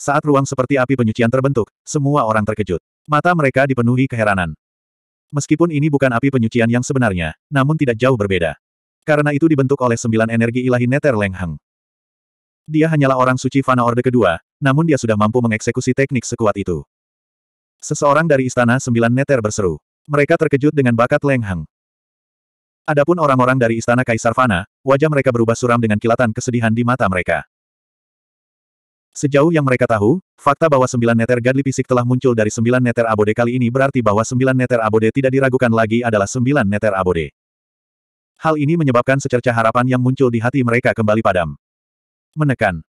Saat ruang seperti api penyucian terbentuk, semua orang terkejut. Mata mereka dipenuhi keheranan. Meskipun ini bukan api penyucian yang sebenarnya, namun tidak jauh berbeda. Karena itu dibentuk oleh sembilan energi ilahi Neter Lenghang. Dia hanyalah orang suci Fana Orde kedua, namun dia sudah mampu mengeksekusi teknik sekuat itu. Seseorang dari Istana Sembilan Neter berseru. Mereka terkejut dengan bakat Lenghang. Adapun orang-orang dari Istana Kaisar Fana, wajah mereka berubah suram dengan kilatan kesedihan di mata mereka. Sejauh yang mereka tahu, fakta bahwa sembilan neter gadli fisik telah muncul dari sembilan neter abode kali ini berarti bahwa sembilan neter abode tidak diragukan lagi adalah sembilan neter abode. Hal ini menyebabkan secerca harapan yang muncul di hati mereka kembali padam. Menekan.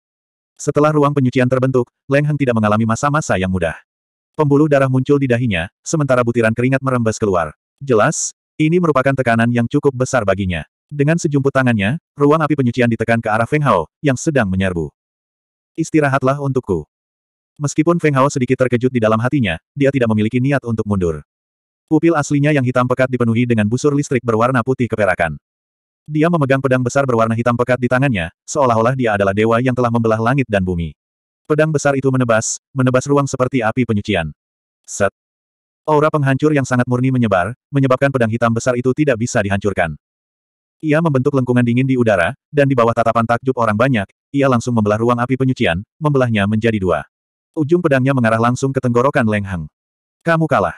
Setelah ruang penyucian terbentuk, Leng Heng tidak mengalami masa-masa yang mudah. Pembuluh darah muncul di dahinya, sementara butiran keringat merembes keluar. Jelas, ini merupakan tekanan yang cukup besar baginya. Dengan sejumput tangannya, ruang api penyucian ditekan ke arah Feng Hao, yang sedang menyerbu. Istirahatlah untukku. Meskipun Feng Hao sedikit terkejut di dalam hatinya, dia tidak memiliki niat untuk mundur. Pupil aslinya yang hitam pekat dipenuhi dengan busur listrik berwarna putih keperakan. Dia memegang pedang besar berwarna hitam pekat di tangannya, seolah-olah dia adalah dewa yang telah membelah langit dan bumi. Pedang besar itu menebas, menebas ruang seperti api penyucian. Set. Aura penghancur yang sangat murni menyebar, menyebabkan pedang hitam besar itu tidak bisa dihancurkan. Ia membentuk lengkungan dingin di udara, dan di bawah tatapan takjub orang banyak, ia langsung membelah ruang api penyucian, membelahnya menjadi dua. Ujung pedangnya mengarah langsung ke tenggorokan Leng Hang. Kamu kalah.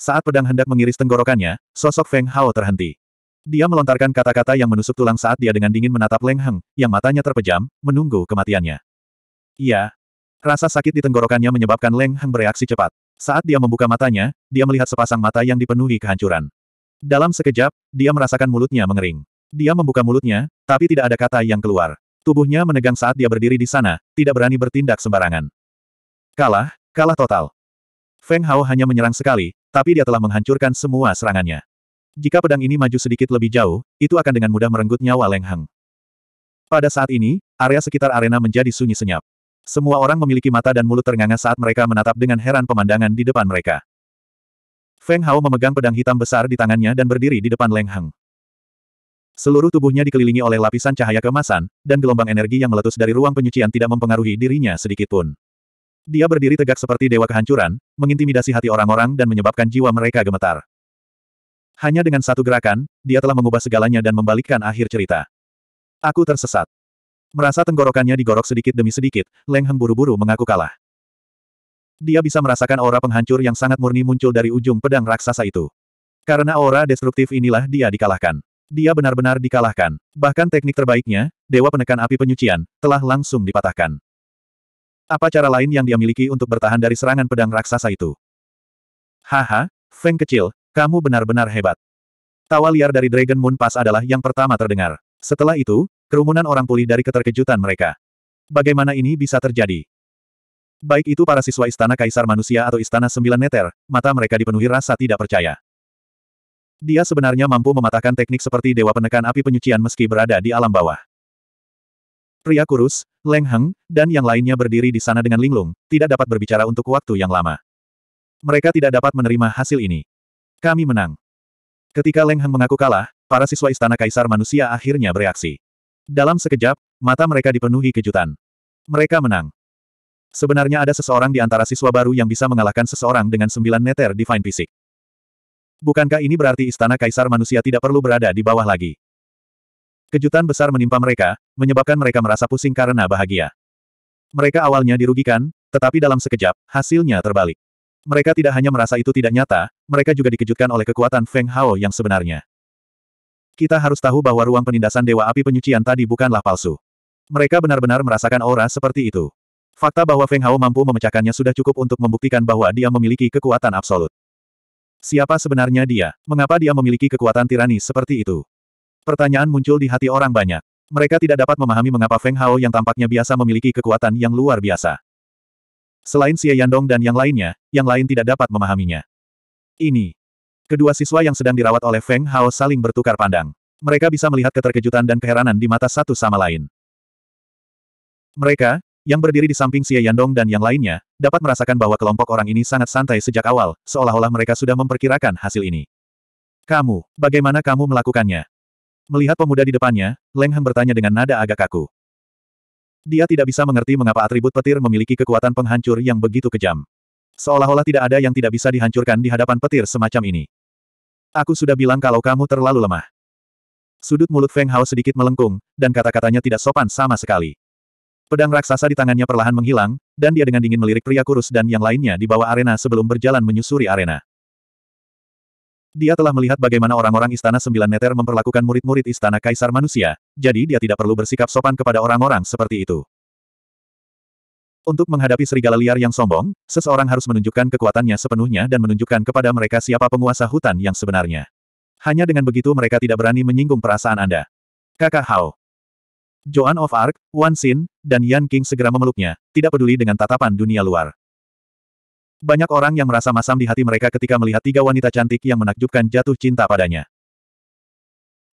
Saat pedang hendak mengiris tenggorokannya, sosok Feng Hao terhenti. Dia melontarkan kata-kata yang menusuk tulang saat dia dengan dingin menatap Leng Hang, yang matanya terpejam, menunggu kematiannya. Iya. Rasa sakit di tenggorokannya menyebabkan Leng Hang bereaksi cepat. Saat dia membuka matanya, dia melihat sepasang mata yang dipenuhi kehancuran. Dalam sekejap, dia merasakan mulutnya mengering. Dia membuka mulutnya, tapi tidak ada kata yang keluar. Tubuhnya menegang saat dia berdiri di sana, tidak berani bertindak sembarangan. Kalah, kalah total. Feng Hao hanya menyerang sekali, tapi dia telah menghancurkan semua serangannya. Jika pedang ini maju sedikit lebih jauh, itu akan dengan mudah merenggut nyawa Leng Heng. Pada saat ini, area sekitar arena menjadi sunyi senyap. Semua orang memiliki mata dan mulut ternganga saat mereka menatap dengan heran pemandangan di depan mereka. Feng Hao memegang pedang hitam besar di tangannya dan berdiri di depan Leng Heng. Seluruh tubuhnya dikelilingi oleh lapisan cahaya kemasan, dan gelombang energi yang meletus dari ruang penyucian tidak mempengaruhi dirinya sedikitpun. Dia berdiri tegak seperti dewa kehancuran, mengintimidasi hati orang-orang dan menyebabkan jiwa mereka gemetar. Hanya dengan satu gerakan, dia telah mengubah segalanya dan membalikkan akhir cerita. Aku tersesat. Merasa tenggorokannya digorok sedikit demi sedikit, Leng Heng buru-buru mengaku kalah. Dia bisa merasakan aura penghancur yang sangat murni muncul dari ujung pedang raksasa itu. Karena aura destruktif inilah dia dikalahkan. Dia benar-benar dikalahkan. Bahkan teknik terbaiknya, Dewa Penekan Api Penyucian, telah langsung dipatahkan. Apa cara lain yang dia miliki untuk bertahan dari serangan pedang raksasa itu? Haha, Feng kecil, kamu benar-benar hebat. Tawa liar dari Dragon Moon Pass adalah yang pertama terdengar. Setelah itu, kerumunan orang pulih dari keterkejutan mereka. Bagaimana ini bisa terjadi? Baik itu para siswa Istana Kaisar Manusia atau Istana Sembilan Neter, mata mereka dipenuhi rasa tidak percaya. Dia sebenarnya mampu mematahkan teknik seperti Dewa Penekan Api Penyucian meski berada di alam bawah. Pria kurus, Leng Heng, dan yang lainnya berdiri di sana dengan linglung, tidak dapat berbicara untuk waktu yang lama. Mereka tidak dapat menerima hasil ini. Kami menang. Ketika Leng Heng mengaku kalah, para siswa Istana Kaisar Manusia akhirnya bereaksi. Dalam sekejap, mata mereka dipenuhi kejutan. Mereka menang. Sebenarnya ada seseorang di antara siswa baru yang bisa mengalahkan seseorang dengan sembilan meter Divine Fisik. Bukankah ini berarti istana kaisar manusia tidak perlu berada di bawah lagi? Kejutan besar menimpa mereka, menyebabkan mereka merasa pusing karena bahagia. Mereka awalnya dirugikan, tetapi dalam sekejap, hasilnya terbalik. Mereka tidak hanya merasa itu tidak nyata, mereka juga dikejutkan oleh kekuatan Feng Hao yang sebenarnya. Kita harus tahu bahwa ruang penindasan Dewa Api Penyucian tadi bukanlah palsu. Mereka benar-benar merasakan aura seperti itu. Fakta bahwa Feng Hao mampu memecahkannya sudah cukup untuk membuktikan bahwa dia memiliki kekuatan absolut. Siapa sebenarnya dia? Mengapa dia memiliki kekuatan tirani seperti itu? Pertanyaan muncul di hati orang banyak. Mereka tidak dapat memahami mengapa Feng Hao yang tampaknya biasa memiliki kekuatan yang luar biasa. Selain Xie Yandong dan yang lainnya, yang lain tidak dapat memahaminya. Ini. Kedua siswa yang sedang dirawat oleh Feng Hao saling bertukar pandang. Mereka bisa melihat keterkejutan dan keheranan di mata satu sama lain. Mereka, yang berdiri di samping Xie Yandong dan yang lainnya, dapat merasakan bahwa kelompok orang ini sangat santai sejak awal, seolah-olah mereka sudah memperkirakan hasil ini. Kamu, bagaimana kamu melakukannya? Melihat pemuda di depannya, Leng Heng bertanya dengan nada agak kaku. Dia tidak bisa mengerti mengapa atribut petir memiliki kekuatan penghancur yang begitu kejam. Seolah-olah tidak ada yang tidak bisa dihancurkan di hadapan petir semacam ini. Aku sudah bilang kalau kamu terlalu lemah. Sudut mulut Feng Hao sedikit melengkung, dan kata-katanya tidak sopan sama sekali. Pedang raksasa di tangannya perlahan menghilang, dan dia dengan dingin melirik pria kurus dan yang lainnya di bawah arena sebelum berjalan menyusuri arena. Dia telah melihat bagaimana orang-orang istana sembilan neter memperlakukan murid-murid istana kaisar manusia, jadi dia tidak perlu bersikap sopan kepada orang-orang seperti itu. Untuk menghadapi serigala liar yang sombong, seseorang harus menunjukkan kekuatannya sepenuhnya dan menunjukkan kepada mereka siapa penguasa hutan yang sebenarnya. Hanya dengan begitu mereka tidak berani menyinggung perasaan Anda. Kakak Hao, Joan of Arc, Wan Xin, dan Yan King segera memeluknya, tidak peduli dengan tatapan dunia luar. Banyak orang yang merasa masam di hati mereka ketika melihat tiga wanita cantik yang menakjubkan jatuh cinta padanya.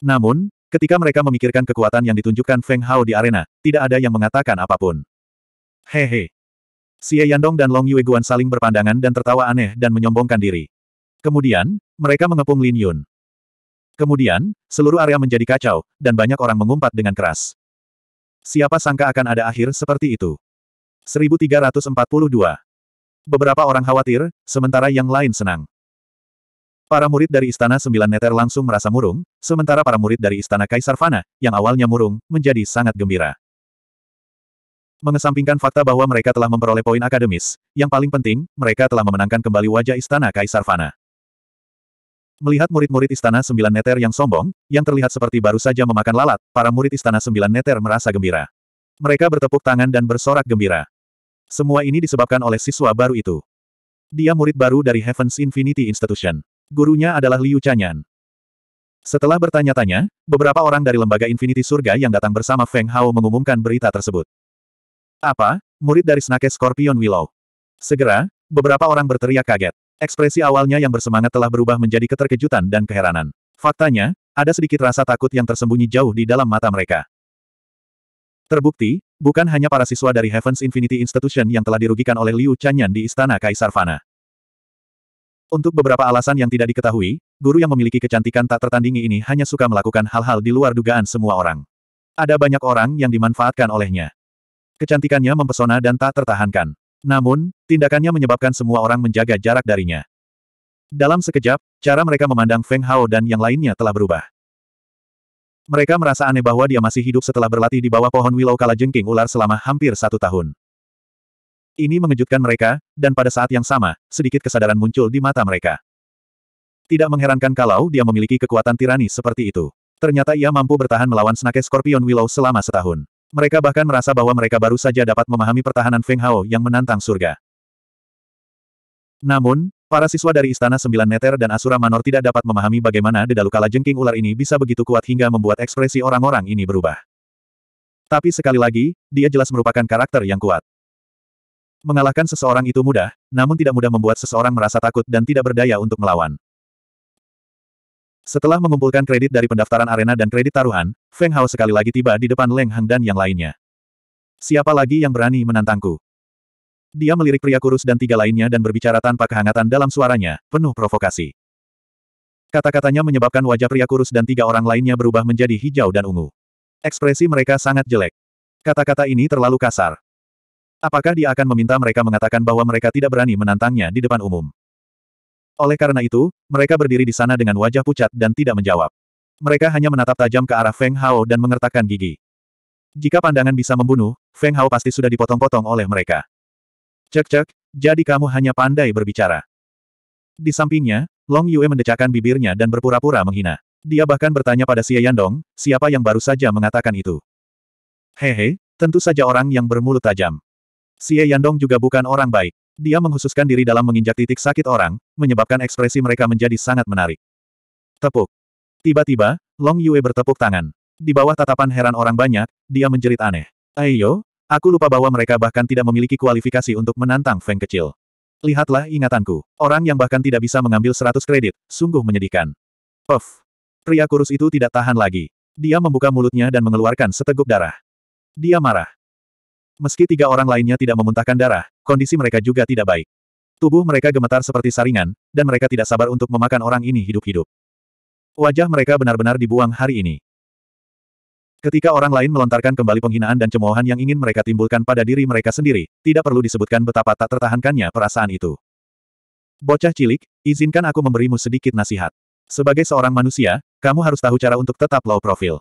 Namun, ketika mereka memikirkan kekuatan yang ditunjukkan Feng Hao di arena, tidak ada yang mengatakan apapun. Hehe. Xie Yandong dan Long Yue Guan saling berpandangan dan tertawa aneh dan menyombongkan diri. Kemudian, mereka mengepung Lin Yun. Kemudian, seluruh area menjadi kacau, dan banyak orang mengumpat dengan keras. Siapa sangka akan ada akhir seperti itu. 1342. Beberapa orang khawatir, sementara yang lain senang. Para murid dari Istana Sembilan Neter langsung merasa murung, sementara para murid dari Istana Kaisar Fana, yang awalnya murung, menjadi sangat gembira. Mengesampingkan fakta bahwa mereka telah memperoleh poin akademis, yang paling penting, mereka telah memenangkan kembali wajah Istana Kaisar Fana. Melihat murid-murid istana sembilan neter yang sombong, yang terlihat seperti baru saja memakan lalat, para murid istana sembilan neter merasa gembira. Mereka bertepuk tangan dan bersorak gembira. Semua ini disebabkan oleh siswa baru itu. Dia murid baru dari Heaven's Infinity Institution. Gurunya adalah Liu Chanyan. Setelah bertanya-tanya, beberapa orang dari lembaga Infinity Surga yang datang bersama Feng Hao mengumumkan berita tersebut. Apa? Murid dari Snake Scorpion Willow. Segera, beberapa orang berteriak kaget. Ekspresi awalnya yang bersemangat telah berubah menjadi keterkejutan dan keheranan. Faktanya, ada sedikit rasa takut yang tersembunyi jauh di dalam mata mereka. Terbukti, bukan hanya para siswa dari Heaven's Infinity Institution yang telah dirugikan oleh Liu Chanyan di Istana Kaisar Fana. Untuk beberapa alasan yang tidak diketahui, guru yang memiliki kecantikan tak tertandingi ini hanya suka melakukan hal-hal di luar dugaan semua orang. Ada banyak orang yang dimanfaatkan olehnya. Kecantikannya mempesona dan tak tertahankan. Namun, tindakannya menyebabkan semua orang menjaga jarak darinya. Dalam sekejap, cara mereka memandang Feng Hao dan yang lainnya telah berubah. Mereka merasa aneh bahwa dia masih hidup setelah berlatih di bawah pohon willow kalajengking ular selama hampir satu tahun. Ini mengejutkan mereka, dan pada saat yang sama, sedikit kesadaran muncul di mata mereka. Tidak mengherankan kalau dia memiliki kekuatan tirani seperti itu. Ternyata ia mampu bertahan melawan Snake Scorpion Willow selama setahun. Mereka bahkan merasa bahwa mereka baru saja dapat memahami pertahanan Feng Hao yang menantang surga. Namun, para siswa dari Istana Sembilan Neter dan Asura Manor tidak dapat memahami bagaimana Dedalukala jengking ular ini bisa begitu kuat hingga membuat ekspresi orang-orang ini berubah. Tapi sekali lagi, dia jelas merupakan karakter yang kuat. Mengalahkan seseorang itu mudah, namun tidak mudah membuat seseorang merasa takut dan tidak berdaya untuk melawan. Setelah mengumpulkan kredit dari pendaftaran arena dan kredit taruhan, Feng Hao sekali lagi tiba di depan Leng Hang dan yang lainnya. Siapa lagi yang berani menantangku? Dia melirik pria kurus dan tiga lainnya dan berbicara tanpa kehangatan dalam suaranya, penuh provokasi. Kata-katanya menyebabkan wajah pria kurus dan tiga orang lainnya berubah menjadi hijau dan ungu. Ekspresi mereka sangat jelek. Kata-kata ini terlalu kasar. Apakah dia akan meminta mereka mengatakan bahwa mereka tidak berani menantangnya di depan umum? Oleh karena itu, mereka berdiri di sana dengan wajah pucat dan tidak menjawab. Mereka hanya menatap tajam ke arah Feng Hao dan mengertakkan gigi. Jika pandangan bisa membunuh, Feng Hao pasti sudah dipotong-potong oleh mereka. Cek-cek, jadi kamu hanya pandai berbicara. Di sampingnya, Long Yue mendecakkan bibirnya dan berpura-pura menghina. Dia bahkan bertanya pada Xie Yandong, siapa yang baru saja mengatakan itu. Hehe, tentu saja orang yang bermulut tajam. Xie Yandong juga bukan orang baik. Dia menghususkan diri dalam menginjak titik sakit orang, menyebabkan ekspresi mereka menjadi sangat menarik. Tepuk. Tiba-tiba, Long Yue bertepuk tangan. Di bawah tatapan heran orang banyak, dia menjerit aneh. Ayo, aku lupa bahwa mereka bahkan tidak memiliki kualifikasi untuk menantang Feng kecil. Lihatlah ingatanku. Orang yang bahkan tidak bisa mengambil 100 kredit, sungguh menyedihkan. Puff. Pria kurus itu tidak tahan lagi. Dia membuka mulutnya dan mengeluarkan seteguk darah. Dia marah. Meski tiga orang lainnya tidak memuntahkan darah, kondisi mereka juga tidak baik. Tubuh mereka gemetar seperti saringan, dan mereka tidak sabar untuk memakan orang ini hidup-hidup. Wajah mereka benar-benar dibuang hari ini. Ketika orang lain melontarkan kembali penghinaan dan cemoohan yang ingin mereka timbulkan pada diri mereka sendiri, tidak perlu disebutkan betapa tak tertahankannya perasaan itu. Bocah cilik, izinkan aku memberimu sedikit nasihat. Sebagai seorang manusia, kamu harus tahu cara untuk tetap low profile.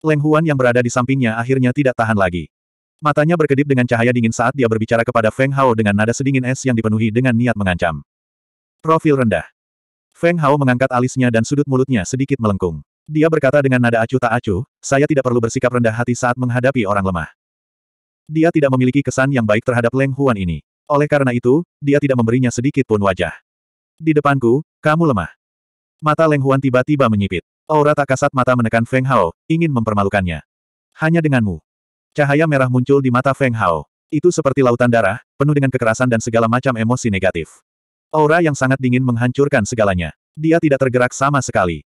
Leng Huan yang berada di sampingnya akhirnya tidak tahan lagi. Matanya berkedip dengan cahaya dingin saat dia berbicara kepada Feng Hao dengan nada sedingin es yang dipenuhi dengan niat mengancam. Profil rendah. Feng Hao mengangkat alisnya dan sudut mulutnya sedikit melengkung. Dia berkata dengan nada acuh tak acuh, saya tidak perlu bersikap rendah hati saat menghadapi orang lemah. Dia tidak memiliki kesan yang baik terhadap Leng Huan ini. Oleh karena itu, dia tidak memberinya sedikit pun wajah. Di depanku, kamu lemah. Mata Leng Huan tiba-tiba menyipit. Aura tak kasat mata menekan Feng Hao, ingin mempermalukannya. Hanya denganmu. Cahaya merah muncul di mata Feng Hao. Itu seperti lautan darah, penuh dengan kekerasan dan segala macam emosi negatif. Aura yang sangat dingin menghancurkan segalanya. Dia tidak tergerak sama sekali.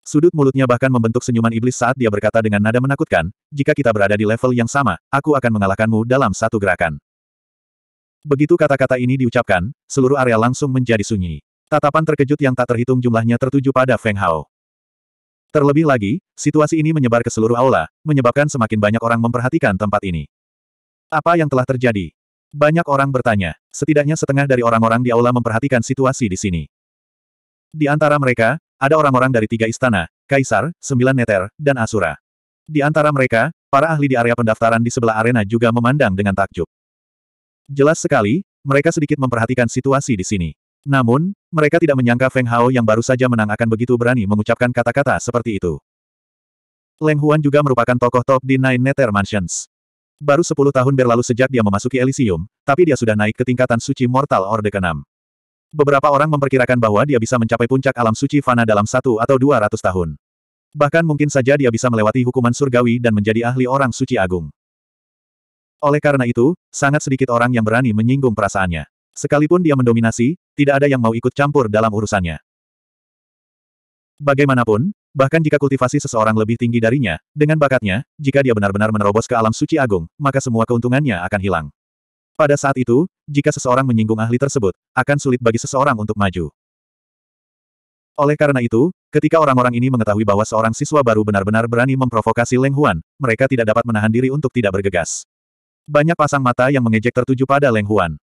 Sudut mulutnya bahkan membentuk senyuman iblis saat dia berkata dengan nada menakutkan, jika kita berada di level yang sama, aku akan mengalahkanmu dalam satu gerakan. Begitu kata-kata ini diucapkan, seluruh area langsung menjadi sunyi. Tatapan terkejut yang tak terhitung jumlahnya tertuju pada Feng Hao. Terlebih lagi, situasi ini menyebar ke seluruh aula, menyebabkan semakin banyak orang memperhatikan tempat ini. Apa yang telah terjadi? Banyak orang bertanya. Setidaknya setengah dari orang-orang di aula memperhatikan situasi di sini. Di antara mereka, ada orang-orang dari tiga istana, Kaisar, Sembilan Neter, dan Asura. Di antara mereka, para ahli di area pendaftaran di sebelah arena juga memandang dengan takjub. Jelas sekali, mereka sedikit memperhatikan situasi di sini. Namun, mereka tidak menyangka Feng Hao yang baru saja menang akan begitu berani mengucapkan kata-kata seperti itu. Leng Huan juga merupakan tokoh top di Nine Nether Mansions. Baru 10 tahun berlalu sejak dia memasuki Elysium, tapi dia sudah naik ke tingkatan suci Mortal Orde ke-6. Beberapa orang memperkirakan bahwa dia bisa mencapai puncak alam suci Fana dalam satu atau dua ratus tahun. Bahkan mungkin saja dia bisa melewati hukuman surgawi dan menjadi ahli orang suci agung. Oleh karena itu, sangat sedikit orang yang berani menyinggung perasaannya. Sekalipun dia mendominasi, tidak ada yang mau ikut campur dalam urusannya. Bagaimanapun, bahkan jika kultivasi seseorang lebih tinggi darinya, dengan bakatnya, jika dia benar-benar menerobos ke alam suci agung, maka semua keuntungannya akan hilang. Pada saat itu, jika seseorang menyinggung ahli tersebut, akan sulit bagi seseorang untuk maju. Oleh karena itu, ketika orang-orang ini mengetahui bahwa seorang siswa baru benar-benar berani memprovokasi Leng Huan, mereka tidak dapat menahan diri untuk tidak bergegas. Banyak pasang mata yang mengejek tertuju pada Leng Huan.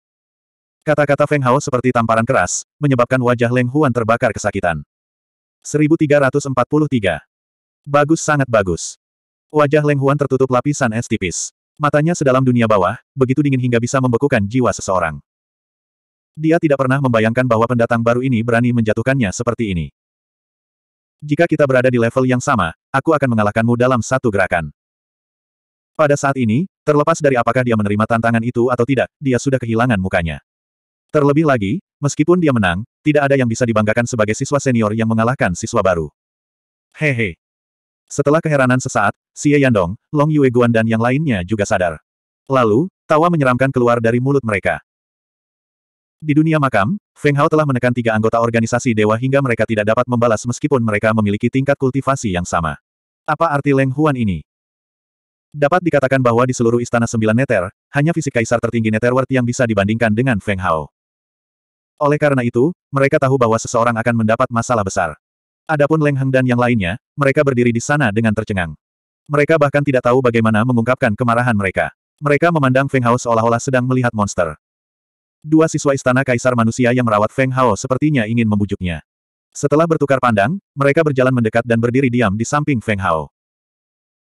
Kata-kata Feng Hao seperti tamparan keras, menyebabkan wajah Leng Huan terbakar kesakitan. 1343. Bagus sangat bagus. Wajah Leng Huan tertutup lapisan es tipis. Matanya sedalam dunia bawah, begitu dingin hingga bisa membekukan jiwa seseorang. Dia tidak pernah membayangkan bahwa pendatang baru ini berani menjatuhkannya seperti ini. Jika kita berada di level yang sama, aku akan mengalahkanmu dalam satu gerakan. Pada saat ini, terlepas dari apakah dia menerima tantangan itu atau tidak, dia sudah kehilangan mukanya. Terlebih lagi, meskipun dia menang, tidak ada yang bisa dibanggakan sebagai siswa senior yang mengalahkan siswa baru. Hehe. Setelah keheranan sesaat, Xie Yandong, Long Yue dan yang lainnya juga sadar. Lalu, tawa menyeramkan keluar dari mulut mereka. Di dunia makam, Feng Hao telah menekan tiga anggota organisasi dewa hingga mereka tidak dapat membalas meskipun mereka memiliki tingkat kultivasi yang sama. Apa arti Leng Huan ini? Dapat dikatakan bahwa di seluruh istana sembilan neter, hanya fisik kaisar tertinggi neterward yang bisa dibandingkan dengan Feng Hao. Oleh karena itu, mereka tahu bahwa seseorang akan mendapat masalah besar. Adapun Leng Heng dan yang lainnya, mereka berdiri di sana dengan tercengang. Mereka bahkan tidak tahu bagaimana mengungkapkan kemarahan mereka. Mereka memandang Feng Hao seolah-olah sedang melihat monster. Dua siswa istana kaisar manusia yang merawat Feng Hao sepertinya ingin membujuknya. Setelah bertukar pandang, mereka berjalan mendekat dan berdiri diam di samping Feng Hao.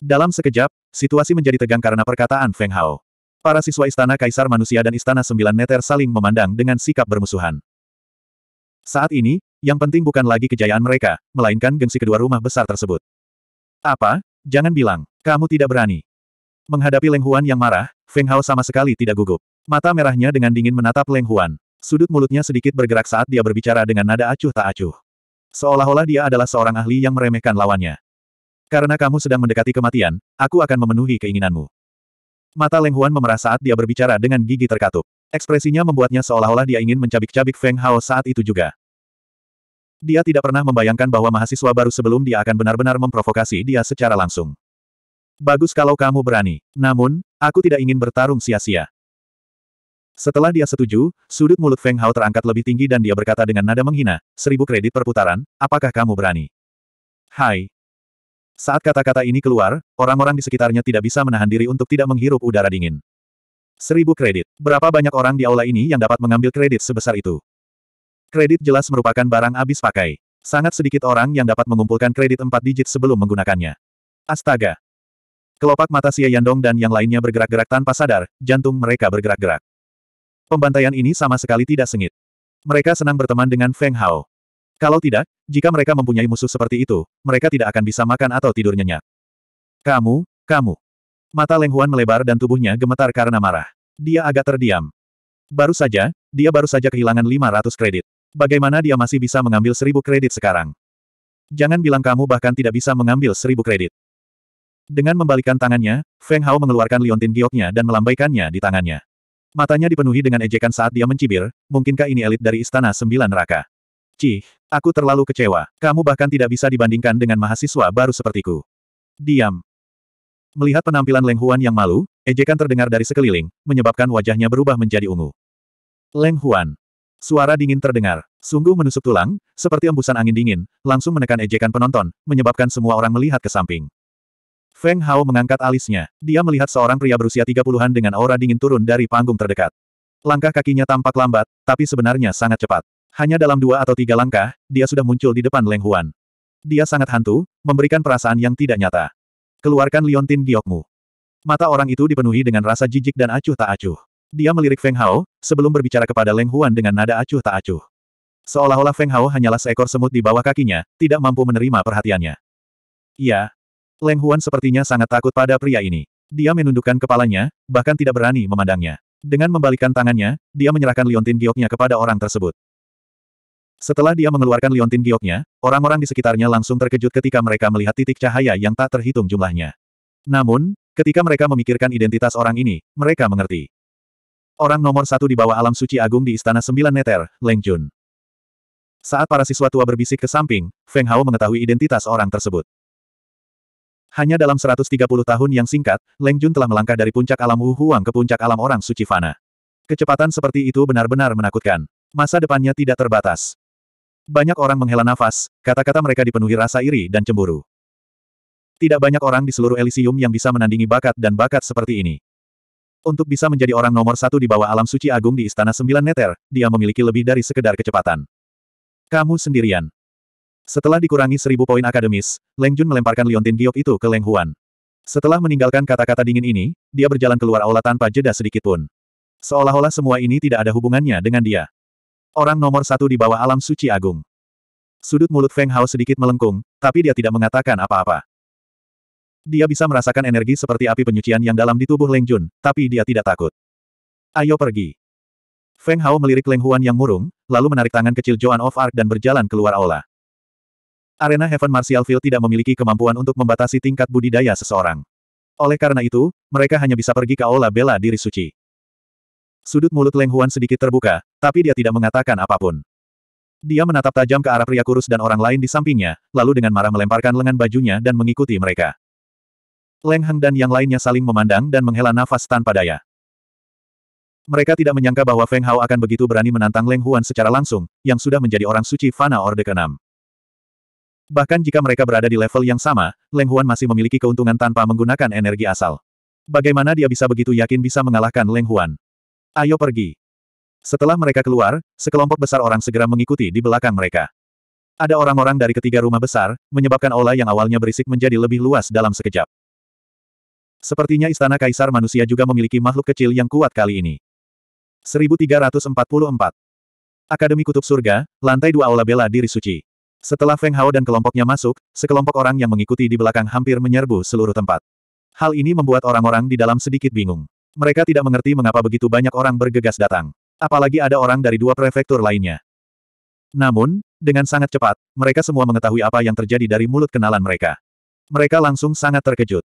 Dalam sekejap, situasi menjadi tegang karena perkataan Feng Hao. Para siswa Istana Kaisar Manusia dan Istana Sembilan Neter saling memandang dengan sikap bermusuhan. Saat ini, yang penting bukan lagi kejayaan mereka, melainkan gengsi kedua rumah besar tersebut. Apa? Jangan bilang, kamu tidak berani. Menghadapi Leng Huan yang marah, Feng Hao sama sekali tidak gugup. Mata merahnya dengan dingin menatap Leng Huan. Sudut mulutnya sedikit bergerak saat dia berbicara dengan nada acuh tak acuh. Seolah-olah dia adalah seorang ahli yang meremehkan lawannya. Karena kamu sedang mendekati kematian, aku akan memenuhi keinginanmu. Mata Leng Huan memerah saat dia berbicara dengan gigi terkatup. Ekspresinya membuatnya seolah-olah dia ingin mencabik-cabik Feng Hao saat itu juga. Dia tidak pernah membayangkan bahwa mahasiswa baru sebelum dia akan benar-benar memprovokasi dia secara langsung. Bagus kalau kamu berani. Namun, aku tidak ingin bertarung sia-sia. Setelah dia setuju, sudut mulut Feng Hao terangkat lebih tinggi dan dia berkata dengan nada menghina, seribu kredit perputaran, apakah kamu berani? Hai, saat kata-kata ini keluar, orang-orang di sekitarnya tidak bisa menahan diri untuk tidak menghirup udara dingin. Seribu kredit. Berapa banyak orang di aula ini yang dapat mengambil kredit sebesar itu? Kredit jelas merupakan barang habis pakai. Sangat sedikit orang yang dapat mengumpulkan kredit empat digit sebelum menggunakannya. Astaga. Kelopak mata Xie Yandong dan yang lainnya bergerak-gerak tanpa sadar, jantung mereka bergerak-gerak. Pembantaian ini sama sekali tidak sengit. Mereka senang berteman dengan Feng Hao. Kalau tidak, jika mereka mempunyai musuh seperti itu, mereka tidak akan bisa makan atau tidur nyenyak. Kamu, kamu. Mata Leng Huan melebar dan tubuhnya gemetar karena marah. Dia agak terdiam. Baru saja, dia baru saja kehilangan 500 kredit. Bagaimana dia masih bisa mengambil 1000 kredit sekarang? Jangan bilang kamu bahkan tidak bisa mengambil 1000 kredit. Dengan membalikan tangannya, Feng Hao mengeluarkan liontin gioknya dan melambaikannya di tangannya. Matanya dipenuhi dengan ejekan saat dia mencibir, mungkinkah ini elit dari Istana Sembilan Raka? Cih, aku terlalu kecewa. Kamu bahkan tidak bisa dibandingkan dengan mahasiswa baru sepertiku. Diam. Melihat penampilan Leng Huan yang malu, ejekan terdengar dari sekeliling, menyebabkan wajahnya berubah menjadi ungu. Leng Huan. Suara dingin terdengar. Sungguh menusuk tulang, seperti embusan angin dingin, langsung menekan ejekan penonton, menyebabkan semua orang melihat ke samping. Feng Hao mengangkat alisnya. Dia melihat seorang pria berusia 30-an dengan aura dingin turun dari panggung terdekat. Langkah kakinya tampak lambat, tapi sebenarnya sangat cepat. Hanya dalam dua atau tiga langkah, dia sudah muncul di depan Leng Huan. Dia sangat hantu, memberikan perasaan yang tidak nyata. Keluarkan liontin giokmu. Mata orang itu dipenuhi dengan rasa jijik dan acuh tak acuh. Dia melirik Feng Hao, sebelum berbicara kepada Leng Huan dengan nada acuh tak acuh. Seolah-olah Feng Hao hanyalah seekor semut di bawah kakinya, tidak mampu menerima perhatiannya. Iya. Leng Huan sepertinya sangat takut pada pria ini. Dia menundukkan kepalanya, bahkan tidak berani memandangnya. Dengan membalikkan tangannya, dia menyerahkan liontin gioknya kepada orang tersebut. Setelah dia mengeluarkan liontin gioknya, orang-orang di sekitarnya langsung terkejut ketika mereka melihat titik cahaya yang tak terhitung jumlahnya. Namun, ketika mereka memikirkan identitas orang ini, mereka mengerti. Orang nomor satu di bawah alam suci agung di Istana Sembilan Neter, Leng Jun. Saat para siswa tua berbisik ke samping, Feng Hao mengetahui identitas orang tersebut. Hanya dalam 130 tahun yang singkat, Leng Jun telah melangkah dari puncak alam Wu Huang ke puncak alam orang suci Fana. Kecepatan seperti itu benar-benar menakutkan. Masa depannya tidak terbatas. Banyak orang menghela nafas, kata-kata mereka dipenuhi rasa iri dan cemburu. Tidak banyak orang di seluruh Elysium yang bisa menandingi bakat dan bakat seperti ini. Untuk bisa menjadi orang nomor satu di bawah alam suci agung di Istana Sembilan Neter, dia memiliki lebih dari sekedar kecepatan. Kamu sendirian. Setelah dikurangi seribu poin akademis, Leng Jun melemparkan liontin giok itu ke Leng Huan. Setelah meninggalkan kata-kata dingin ini, dia berjalan keluar aula tanpa jeda sedikitpun. Seolah-olah semua ini tidak ada hubungannya dengan dia. Orang nomor satu di bawah alam suci agung. Sudut mulut Feng Hao sedikit melengkung, tapi dia tidak mengatakan apa-apa. Dia bisa merasakan energi seperti api penyucian yang dalam di tubuh Leng Jun, tapi dia tidak takut. Ayo pergi. Feng Hao melirik Leng Huan yang murung, lalu menarik tangan kecil Joan of Arc dan berjalan keluar aula. Arena Heaven Martial Field tidak memiliki kemampuan untuk membatasi tingkat budidaya seseorang. Oleh karena itu, mereka hanya bisa pergi ke aula bela diri suci. Sudut mulut Leng Huan sedikit terbuka, tapi dia tidak mengatakan apapun. Dia menatap tajam ke arah pria kurus dan orang lain di sampingnya, lalu dengan marah melemparkan lengan bajunya dan mengikuti mereka. Leng Heng dan yang lainnya saling memandang dan menghela nafas tanpa daya. Mereka tidak menyangka bahwa Feng Hao akan begitu berani menantang Leng Huan secara langsung, yang sudah menjadi orang suci Fana Orde ke-6. Bahkan jika mereka berada di level yang sama, Leng Huan masih memiliki keuntungan tanpa menggunakan energi asal. Bagaimana dia bisa begitu yakin bisa mengalahkan Leng Huan? Ayo pergi. Setelah mereka keluar, sekelompok besar orang segera mengikuti di belakang mereka. Ada orang-orang dari ketiga rumah besar, menyebabkan aula yang awalnya berisik menjadi lebih luas dalam sekejap. Sepertinya istana kaisar manusia juga memiliki makhluk kecil yang kuat kali ini. 1344 Akademi Kutub Surga, lantai dua aula bela diri suci. Setelah Feng Hao dan kelompoknya masuk, sekelompok orang yang mengikuti di belakang hampir menyerbu seluruh tempat. Hal ini membuat orang-orang di dalam sedikit bingung. Mereka tidak mengerti mengapa begitu banyak orang bergegas datang apalagi ada orang dari dua prefektur lainnya. Namun, dengan sangat cepat, mereka semua mengetahui apa yang terjadi dari mulut kenalan mereka. Mereka langsung sangat terkejut.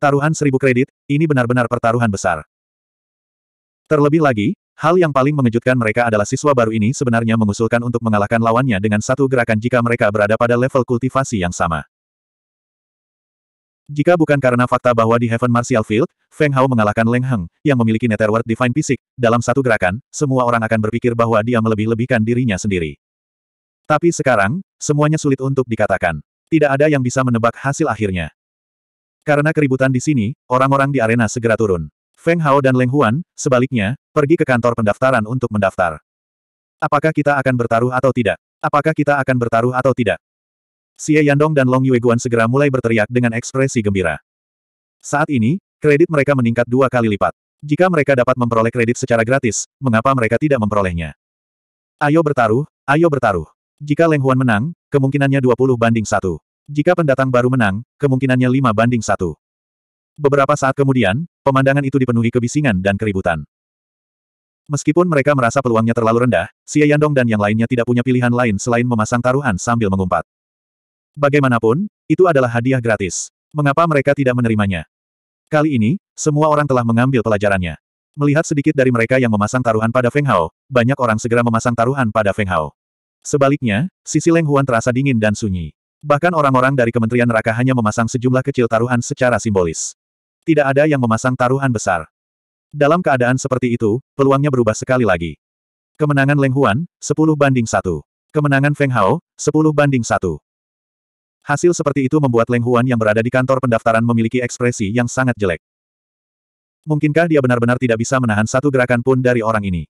Taruhan seribu kredit, ini benar-benar pertaruhan besar. Terlebih lagi, Hal yang paling mengejutkan mereka adalah siswa baru ini sebenarnya mengusulkan untuk mengalahkan lawannya dengan satu gerakan jika mereka berada pada level kultivasi yang sama. Jika bukan karena fakta bahwa di Heaven Martial Field, Feng Hao mengalahkan Leng Heng, yang memiliki Netherworld Divine Physique, dalam satu gerakan, semua orang akan berpikir bahwa dia melebih-lebihkan dirinya sendiri. Tapi sekarang, semuanya sulit untuk dikatakan. Tidak ada yang bisa menebak hasil akhirnya. Karena keributan di sini, orang-orang di arena segera turun. Feng Hao dan Leng Huan, sebaliknya, pergi ke kantor pendaftaran untuk mendaftar. Apakah kita akan bertaruh atau tidak? Apakah kita akan bertaruh atau tidak? Xie Yandong dan Long Yueguan segera mulai berteriak dengan ekspresi gembira. Saat ini, kredit mereka meningkat dua kali lipat. Jika mereka dapat memperoleh kredit secara gratis, mengapa mereka tidak memperolehnya? Ayo bertaruh, ayo bertaruh. Jika Leng Huan menang, kemungkinannya 20 banding satu. Jika pendatang baru menang, kemungkinannya 5 banding satu. Beberapa saat kemudian, pemandangan itu dipenuhi kebisingan dan keributan. Meskipun mereka merasa peluangnya terlalu rendah, Xie Yandong dan yang lainnya tidak punya pilihan lain selain memasang taruhan sambil mengumpat. Bagaimanapun, itu adalah hadiah gratis. Mengapa mereka tidak menerimanya? Kali ini, semua orang telah mengambil pelajarannya. Melihat sedikit dari mereka yang memasang taruhan pada Feng Hao, banyak orang segera memasang taruhan pada Feng Hao. Sebaliknya, sisi Leng Huan terasa dingin dan sunyi. Bahkan orang-orang dari Kementerian Neraka hanya memasang sejumlah kecil taruhan secara simbolis. Tidak ada yang memasang taruhan besar. Dalam keadaan seperti itu, peluangnya berubah sekali lagi. Kemenangan Leng Huan, 10 banding 1. Kemenangan Feng Hao, 10 banding 1. Hasil seperti itu membuat Leng Huan yang berada di kantor pendaftaran memiliki ekspresi yang sangat jelek. Mungkinkah dia benar-benar tidak bisa menahan satu gerakan pun dari orang ini?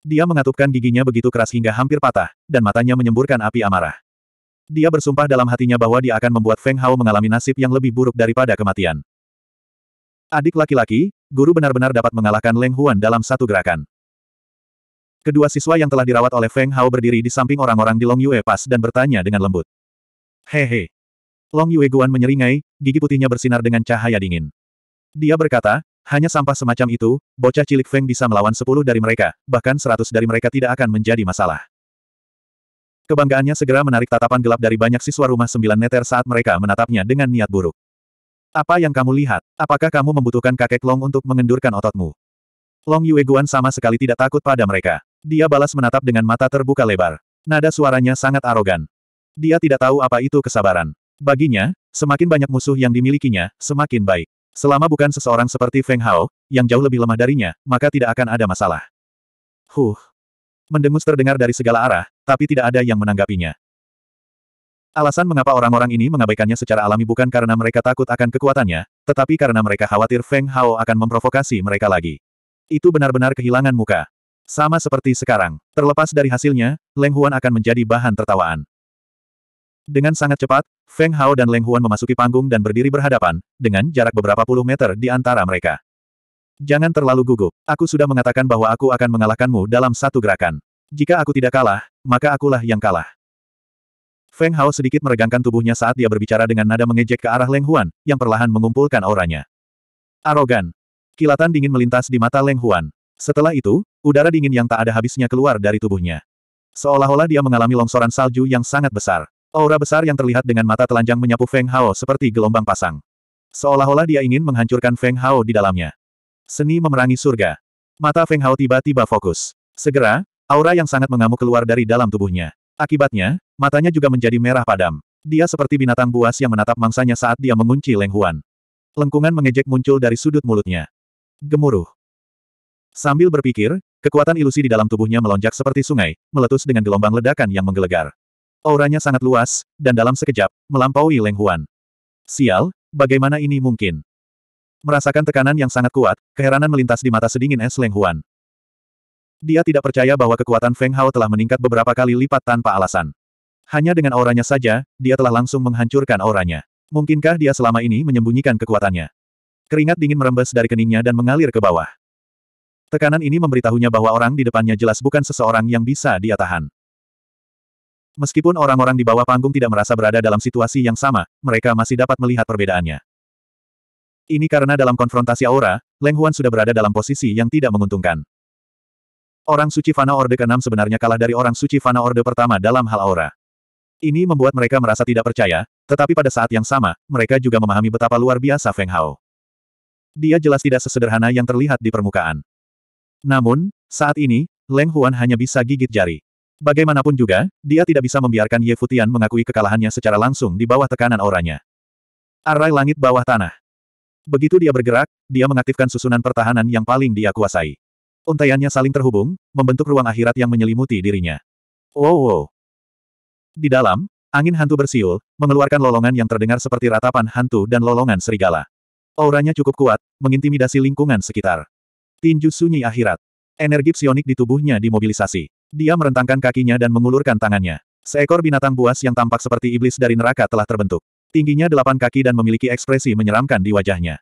Dia mengatupkan giginya begitu keras hingga hampir patah, dan matanya menyemburkan api amarah. Dia bersumpah dalam hatinya bahwa dia akan membuat Feng Hao mengalami nasib yang lebih buruk daripada kematian. Adik laki-laki, guru benar-benar dapat mengalahkan Leng Huan dalam satu gerakan. Kedua siswa yang telah dirawat oleh Feng Hao berdiri di samping orang-orang di Long Yue Pass dan bertanya dengan lembut. Hehe. Long Yue Guan menyeringai, gigi putihnya bersinar dengan cahaya dingin. Dia berkata, hanya sampah semacam itu, bocah cilik Feng bisa melawan sepuluh dari mereka, bahkan seratus dari mereka tidak akan menjadi masalah. Kebanggaannya segera menarik tatapan gelap dari banyak siswa rumah sembilan neter saat mereka menatapnya dengan niat buruk. Apa yang kamu lihat? Apakah kamu membutuhkan kakek Long untuk mengendurkan ototmu? Long Yue Guan sama sekali tidak takut pada mereka. Dia balas menatap dengan mata terbuka lebar. Nada suaranya sangat arogan. Dia tidak tahu apa itu kesabaran. Baginya, semakin banyak musuh yang dimilikinya, semakin baik. Selama bukan seseorang seperti Feng Hao, yang jauh lebih lemah darinya, maka tidak akan ada masalah. Huh. Mendengus terdengar dari segala arah, tapi tidak ada yang menanggapinya. Alasan mengapa orang-orang ini mengabaikannya secara alami bukan karena mereka takut akan kekuatannya, tetapi karena mereka khawatir Feng Hao akan memprovokasi mereka lagi. Itu benar-benar kehilangan muka. Sama seperti sekarang, terlepas dari hasilnya, Leng Huan akan menjadi bahan tertawaan. Dengan sangat cepat, Feng Hao dan Leng Huan memasuki panggung dan berdiri berhadapan, dengan jarak beberapa puluh meter di antara mereka. Jangan terlalu gugup. Aku sudah mengatakan bahwa aku akan mengalahkanmu dalam satu gerakan. Jika aku tidak kalah, maka akulah yang kalah. Feng Hao sedikit meregangkan tubuhnya saat dia berbicara dengan nada mengejek ke arah Leng Huan, yang perlahan mengumpulkan auranya. Arogan. Kilatan dingin melintas di mata Leng Huan. Setelah itu, udara dingin yang tak ada habisnya keluar dari tubuhnya. Seolah-olah dia mengalami longsoran salju yang sangat besar. Aura besar yang terlihat dengan mata telanjang menyapu Feng Hao seperti gelombang pasang. Seolah-olah dia ingin menghancurkan Feng Hao di dalamnya. Seni memerangi surga. Mata Feng Hao tiba-tiba fokus. Segera, aura yang sangat mengamuk keluar dari dalam tubuhnya. Akibatnya, matanya juga menjadi merah padam. Dia seperti binatang buas yang menatap mangsanya saat dia mengunci Leng Huan. Lengkungan mengejek muncul dari sudut mulutnya. Gemuruh. Sambil berpikir, kekuatan ilusi di dalam tubuhnya melonjak seperti sungai, meletus dengan gelombang ledakan yang menggelegar. Auranya sangat luas, dan dalam sekejap, melampaui Leng Huan. Sial, bagaimana ini mungkin? Merasakan tekanan yang sangat kuat, keheranan melintas di mata sedingin es Leng Huan. Dia tidak percaya bahwa kekuatan Feng Hao telah meningkat beberapa kali lipat tanpa alasan. Hanya dengan auranya saja, dia telah langsung menghancurkan auranya. Mungkinkah dia selama ini menyembunyikan kekuatannya? Keringat dingin merembes dari keningnya dan mengalir ke bawah. Tekanan ini memberitahunya bahwa orang di depannya jelas bukan seseorang yang bisa dia tahan. Meskipun orang-orang di bawah panggung tidak merasa berada dalam situasi yang sama, mereka masih dapat melihat perbedaannya. Ini karena dalam konfrontasi aura, Leng Huan sudah berada dalam posisi yang tidak menguntungkan. Orang suci Fana Orde ke-6 sebenarnya kalah dari orang suci Fana Orde pertama dalam hal aura. Ini membuat mereka merasa tidak percaya, tetapi pada saat yang sama, mereka juga memahami betapa luar biasa Feng Hao. Dia jelas tidak sesederhana yang terlihat di permukaan. Namun, saat ini, Leng Huan hanya bisa gigit jari. Bagaimanapun juga, dia tidak bisa membiarkan Ye Futian mengakui kekalahannya secara langsung di bawah tekanan auranya. Arai langit bawah tanah. Begitu dia bergerak, dia mengaktifkan susunan pertahanan yang paling dia kuasai. Untaiannya saling terhubung, membentuk ruang akhirat yang menyelimuti dirinya. Wow, oh, wow. Oh. Di dalam, angin hantu bersiul, mengeluarkan lolongan yang terdengar seperti ratapan hantu dan lolongan serigala. Auranya cukup kuat, mengintimidasi lingkungan sekitar. Tinju sunyi akhirat. Energi psionik di tubuhnya dimobilisasi. Dia merentangkan kakinya dan mengulurkan tangannya. Seekor binatang buas yang tampak seperti iblis dari neraka telah terbentuk. Tingginya delapan kaki dan memiliki ekspresi menyeramkan di wajahnya.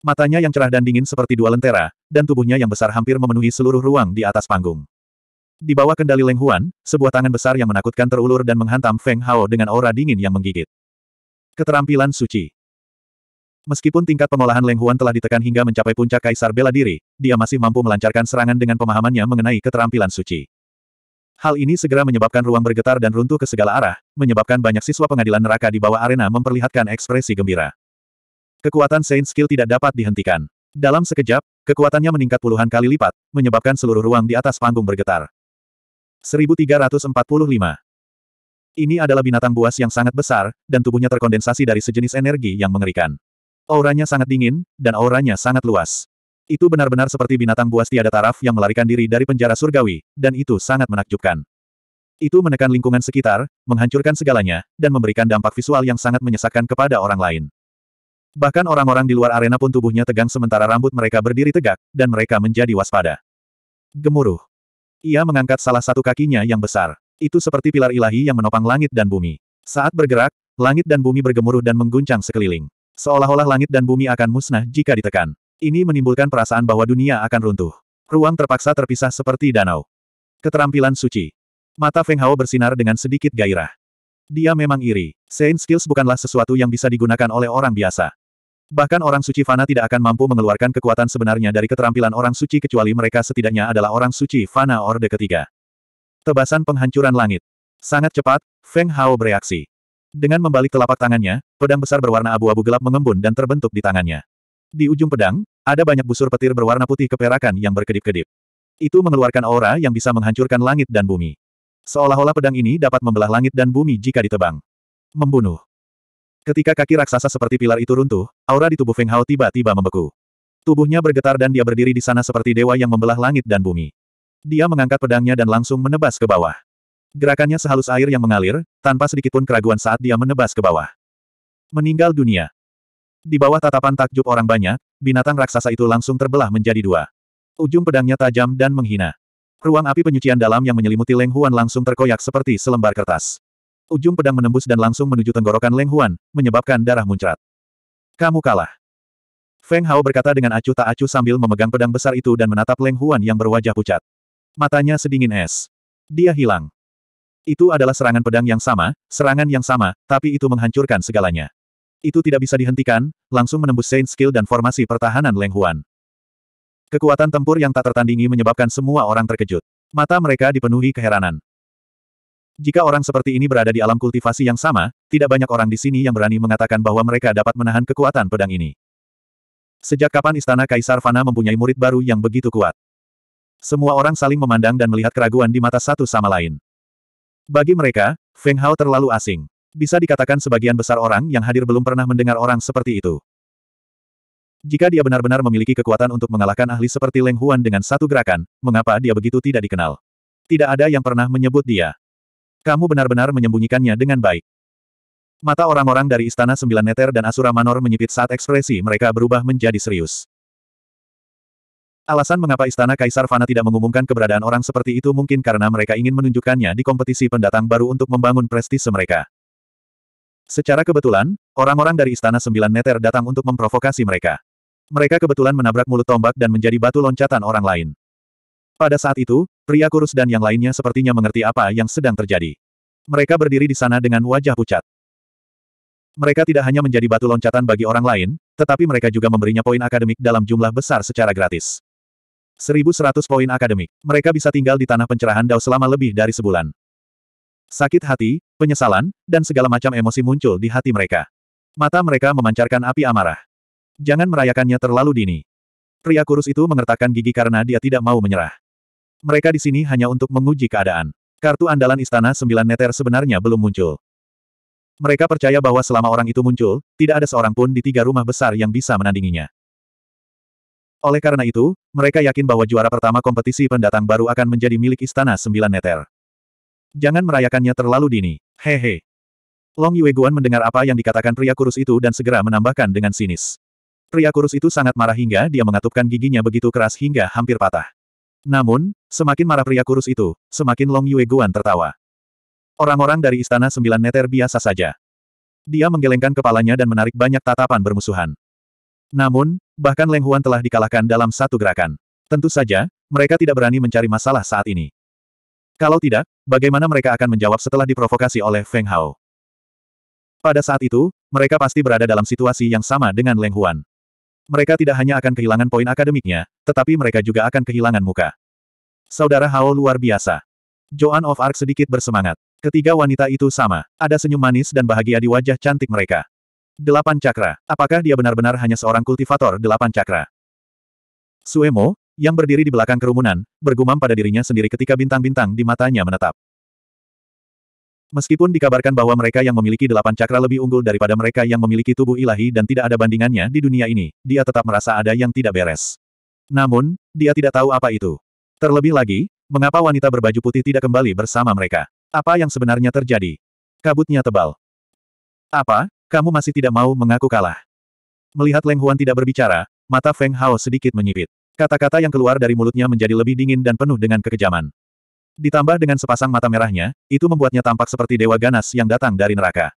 Matanya yang cerah dan dingin seperti dua lentera, dan tubuhnya yang besar hampir memenuhi seluruh ruang di atas panggung. Di bawah kendali Leng Huan, sebuah tangan besar yang menakutkan terulur dan menghantam Feng Hao dengan aura dingin yang menggigit. Keterampilan suci. Meskipun tingkat pengolahan Leng Huan telah ditekan hingga mencapai puncak kaisar bela diri, dia masih mampu melancarkan serangan dengan pemahamannya mengenai keterampilan suci. Hal ini segera menyebabkan ruang bergetar dan runtuh ke segala arah, menyebabkan banyak siswa pengadilan neraka di bawah arena memperlihatkan ekspresi gembira. Kekuatan Saint Skill tidak dapat dihentikan. Dalam sekejap, kekuatannya meningkat puluhan kali lipat, menyebabkan seluruh ruang di atas panggung bergetar. 1345 Ini adalah binatang buas yang sangat besar, dan tubuhnya terkondensasi dari sejenis energi yang mengerikan. Auranya sangat dingin, dan auranya sangat luas. Itu benar-benar seperti binatang buas tiada taraf yang melarikan diri dari penjara surgawi, dan itu sangat menakjubkan. Itu menekan lingkungan sekitar, menghancurkan segalanya, dan memberikan dampak visual yang sangat menyesakkan kepada orang lain. Bahkan orang-orang di luar arena pun tubuhnya tegang sementara rambut mereka berdiri tegak, dan mereka menjadi waspada. Gemuruh. Ia mengangkat salah satu kakinya yang besar. Itu seperti pilar ilahi yang menopang langit dan bumi. Saat bergerak, langit dan bumi bergemuruh dan mengguncang sekeliling. Seolah-olah langit dan bumi akan musnah jika ditekan. Ini menimbulkan perasaan bahwa dunia akan runtuh. Ruang terpaksa terpisah seperti danau. Keterampilan suci. Mata Feng Hao bersinar dengan sedikit gairah. Dia memang iri. Saint Skills bukanlah sesuatu yang bisa digunakan oleh orang biasa. Bahkan orang suci fana tidak akan mampu mengeluarkan kekuatan sebenarnya dari keterampilan orang suci kecuali mereka setidaknya adalah orang suci fana orde ketiga. Tebasan penghancuran langit. Sangat cepat, Feng Hao bereaksi. Dengan membalik telapak tangannya, pedang besar berwarna abu-abu gelap mengembun dan terbentuk di tangannya. Di ujung pedang, ada banyak busur petir berwarna putih keperakan yang berkedip-kedip. Itu mengeluarkan aura yang bisa menghancurkan langit dan bumi. Seolah-olah pedang ini dapat membelah langit dan bumi jika ditebang. Membunuh. Ketika kaki raksasa seperti pilar itu runtuh, aura di tubuh Feng Hao tiba-tiba membeku. Tubuhnya bergetar dan dia berdiri di sana seperti dewa yang membelah langit dan bumi. Dia mengangkat pedangnya dan langsung menebas ke bawah. Gerakannya sehalus air yang mengalir, tanpa sedikitpun keraguan saat dia menebas ke bawah. Meninggal dunia. Di bawah tatapan takjub orang banyak, binatang raksasa itu langsung terbelah menjadi dua. Ujung pedangnya tajam dan menghina. Ruang api penyucian dalam yang menyelimuti Leng Huan langsung terkoyak seperti selembar kertas. Ujung pedang menembus dan langsung menuju tenggorokan Leng Huan, menyebabkan darah muncrat. Kamu kalah. Feng Hao berkata dengan acuh tak acuh sambil memegang pedang besar itu dan menatap Leng Huan yang berwajah pucat. Matanya sedingin es. Dia hilang. Itu adalah serangan pedang yang sama, serangan yang sama, tapi itu menghancurkan segalanya. Itu tidak bisa dihentikan, langsung menembus Saint Skill dan formasi pertahanan Leng Huan. Kekuatan tempur yang tak tertandingi menyebabkan semua orang terkejut. Mata mereka dipenuhi keheranan. Jika orang seperti ini berada di alam kultivasi yang sama, tidak banyak orang di sini yang berani mengatakan bahwa mereka dapat menahan kekuatan pedang ini. Sejak kapan istana Kaisar Fana mempunyai murid baru yang begitu kuat? Semua orang saling memandang dan melihat keraguan di mata satu sama lain. Bagi mereka, Feng Hao terlalu asing. Bisa dikatakan sebagian besar orang yang hadir belum pernah mendengar orang seperti itu. Jika dia benar-benar memiliki kekuatan untuk mengalahkan ahli seperti Leng Huan dengan satu gerakan, mengapa dia begitu tidak dikenal? Tidak ada yang pernah menyebut dia. Kamu benar-benar menyembunyikannya dengan baik. Mata orang-orang dari Istana Sembilan Neter dan Asura Manor menyipit saat ekspresi mereka berubah menjadi serius. Alasan mengapa Istana Kaisar Fana tidak mengumumkan keberadaan orang seperti itu mungkin karena mereka ingin menunjukkannya di kompetisi pendatang baru untuk membangun prestise mereka. Secara kebetulan, orang-orang dari Istana Sembilan Neter datang untuk memprovokasi mereka. Mereka kebetulan menabrak mulut tombak dan menjadi batu loncatan orang lain. Pada saat itu, pria kurus dan yang lainnya sepertinya mengerti apa yang sedang terjadi. Mereka berdiri di sana dengan wajah pucat. Mereka tidak hanya menjadi batu loncatan bagi orang lain, tetapi mereka juga memberinya poin akademik dalam jumlah besar secara gratis. 1100 poin akademik. Mereka bisa tinggal di tanah pencerahan Dao selama lebih dari sebulan. Sakit hati, penyesalan, dan segala macam emosi muncul di hati mereka. Mata mereka memancarkan api amarah. Jangan merayakannya terlalu dini. Pria kurus itu mengertakkan gigi karena dia tidak mau menyerah. Mereka di sini hanya untuk menguji keadaan. Kartu andalan Istana Sembilan Neter sebenarnya belum muncul. Mereka percaya bahwa selama orang itu muncul, tidak ada seorang pun di tiga rumah besar yang bisa menandinginya. Oleh karena itu, mereka yakin bahwa juara pertama kompetisi pendatang baru akan menjadi milik Istana Sembilan Neter. Jangan merayakannya terlalu dini. Hehe. Long Yueguan mendengar apa yang dikatakan pria kurus itu dan segera menambahkan dengan sinis. Pria kurus itu sangat marah hingga dia mengatupkan giginya begitu keras hingga hampir patah. Namun, semakin marah pria kurus itu, semakin Long Yueguan tertawa. Orang-orang dari Istana Sembilan Neter biasa saja. Dia menggelengkan kepalanya dan menarik banyak tatapan bermusuhan. Namun, bahkan Leng Huan telah dikalahkan dalam satu gerakan. Tentu saja, mereka tidak berani mencari masalah saat ini. Kalau tidak, bagaimana mereka akan menjawab setelah diprovokasi oleh Feng Hao? Pada saat itu, mereka pasti berada dalam situasi yang sama dengan Leng Huan. Mereka tidak hanya akan kehilangan poin akademiknya, tetapi mereka juga akan kehilangan muka. Saudara Hao luar biasa. Joan of Arc sedikit bersemangat. Ketiga wanita itu sama. Ada senyum manis dan bahagia di wajah cantik mereka. Delapan cakra. Apakah dia benar-benar hanya seorang kultivator delapan cakra? Suemo, yang berdiri di belakang kerumunan, bergumam pada dirinya sendiri ketika bintang-bintang di matanya menetap. Meskipun dikabarkan bahwa mereka yang memiliki delapan cakra lebih unggul daripada mereka yang memiliki tubuh ilahi dan tidak ada bandingannya di dunia ini, dia tetap merasa ada yang tidak beres. Namun, dia tidak tahu apa itu. Terlebih lagi, mengapa wanita berbaju putih tidak kembali bersama mereka? Apa yang sebenarnya terjadi? Kabutnya tebal. Apa, kamu masih tidak mau mengaku kalah? Melihat Leng Huan tidak berbicara, mata Feng Hao sedikit menyipit. Kata-kata yang keluar dari mulutnya menjadi lebih dingin dan penuh dengan kekejaman. Ditambah dengan sepasang mata merahnya, itu membuatnya tampak seperti dewa ganas yang datang dari neraka.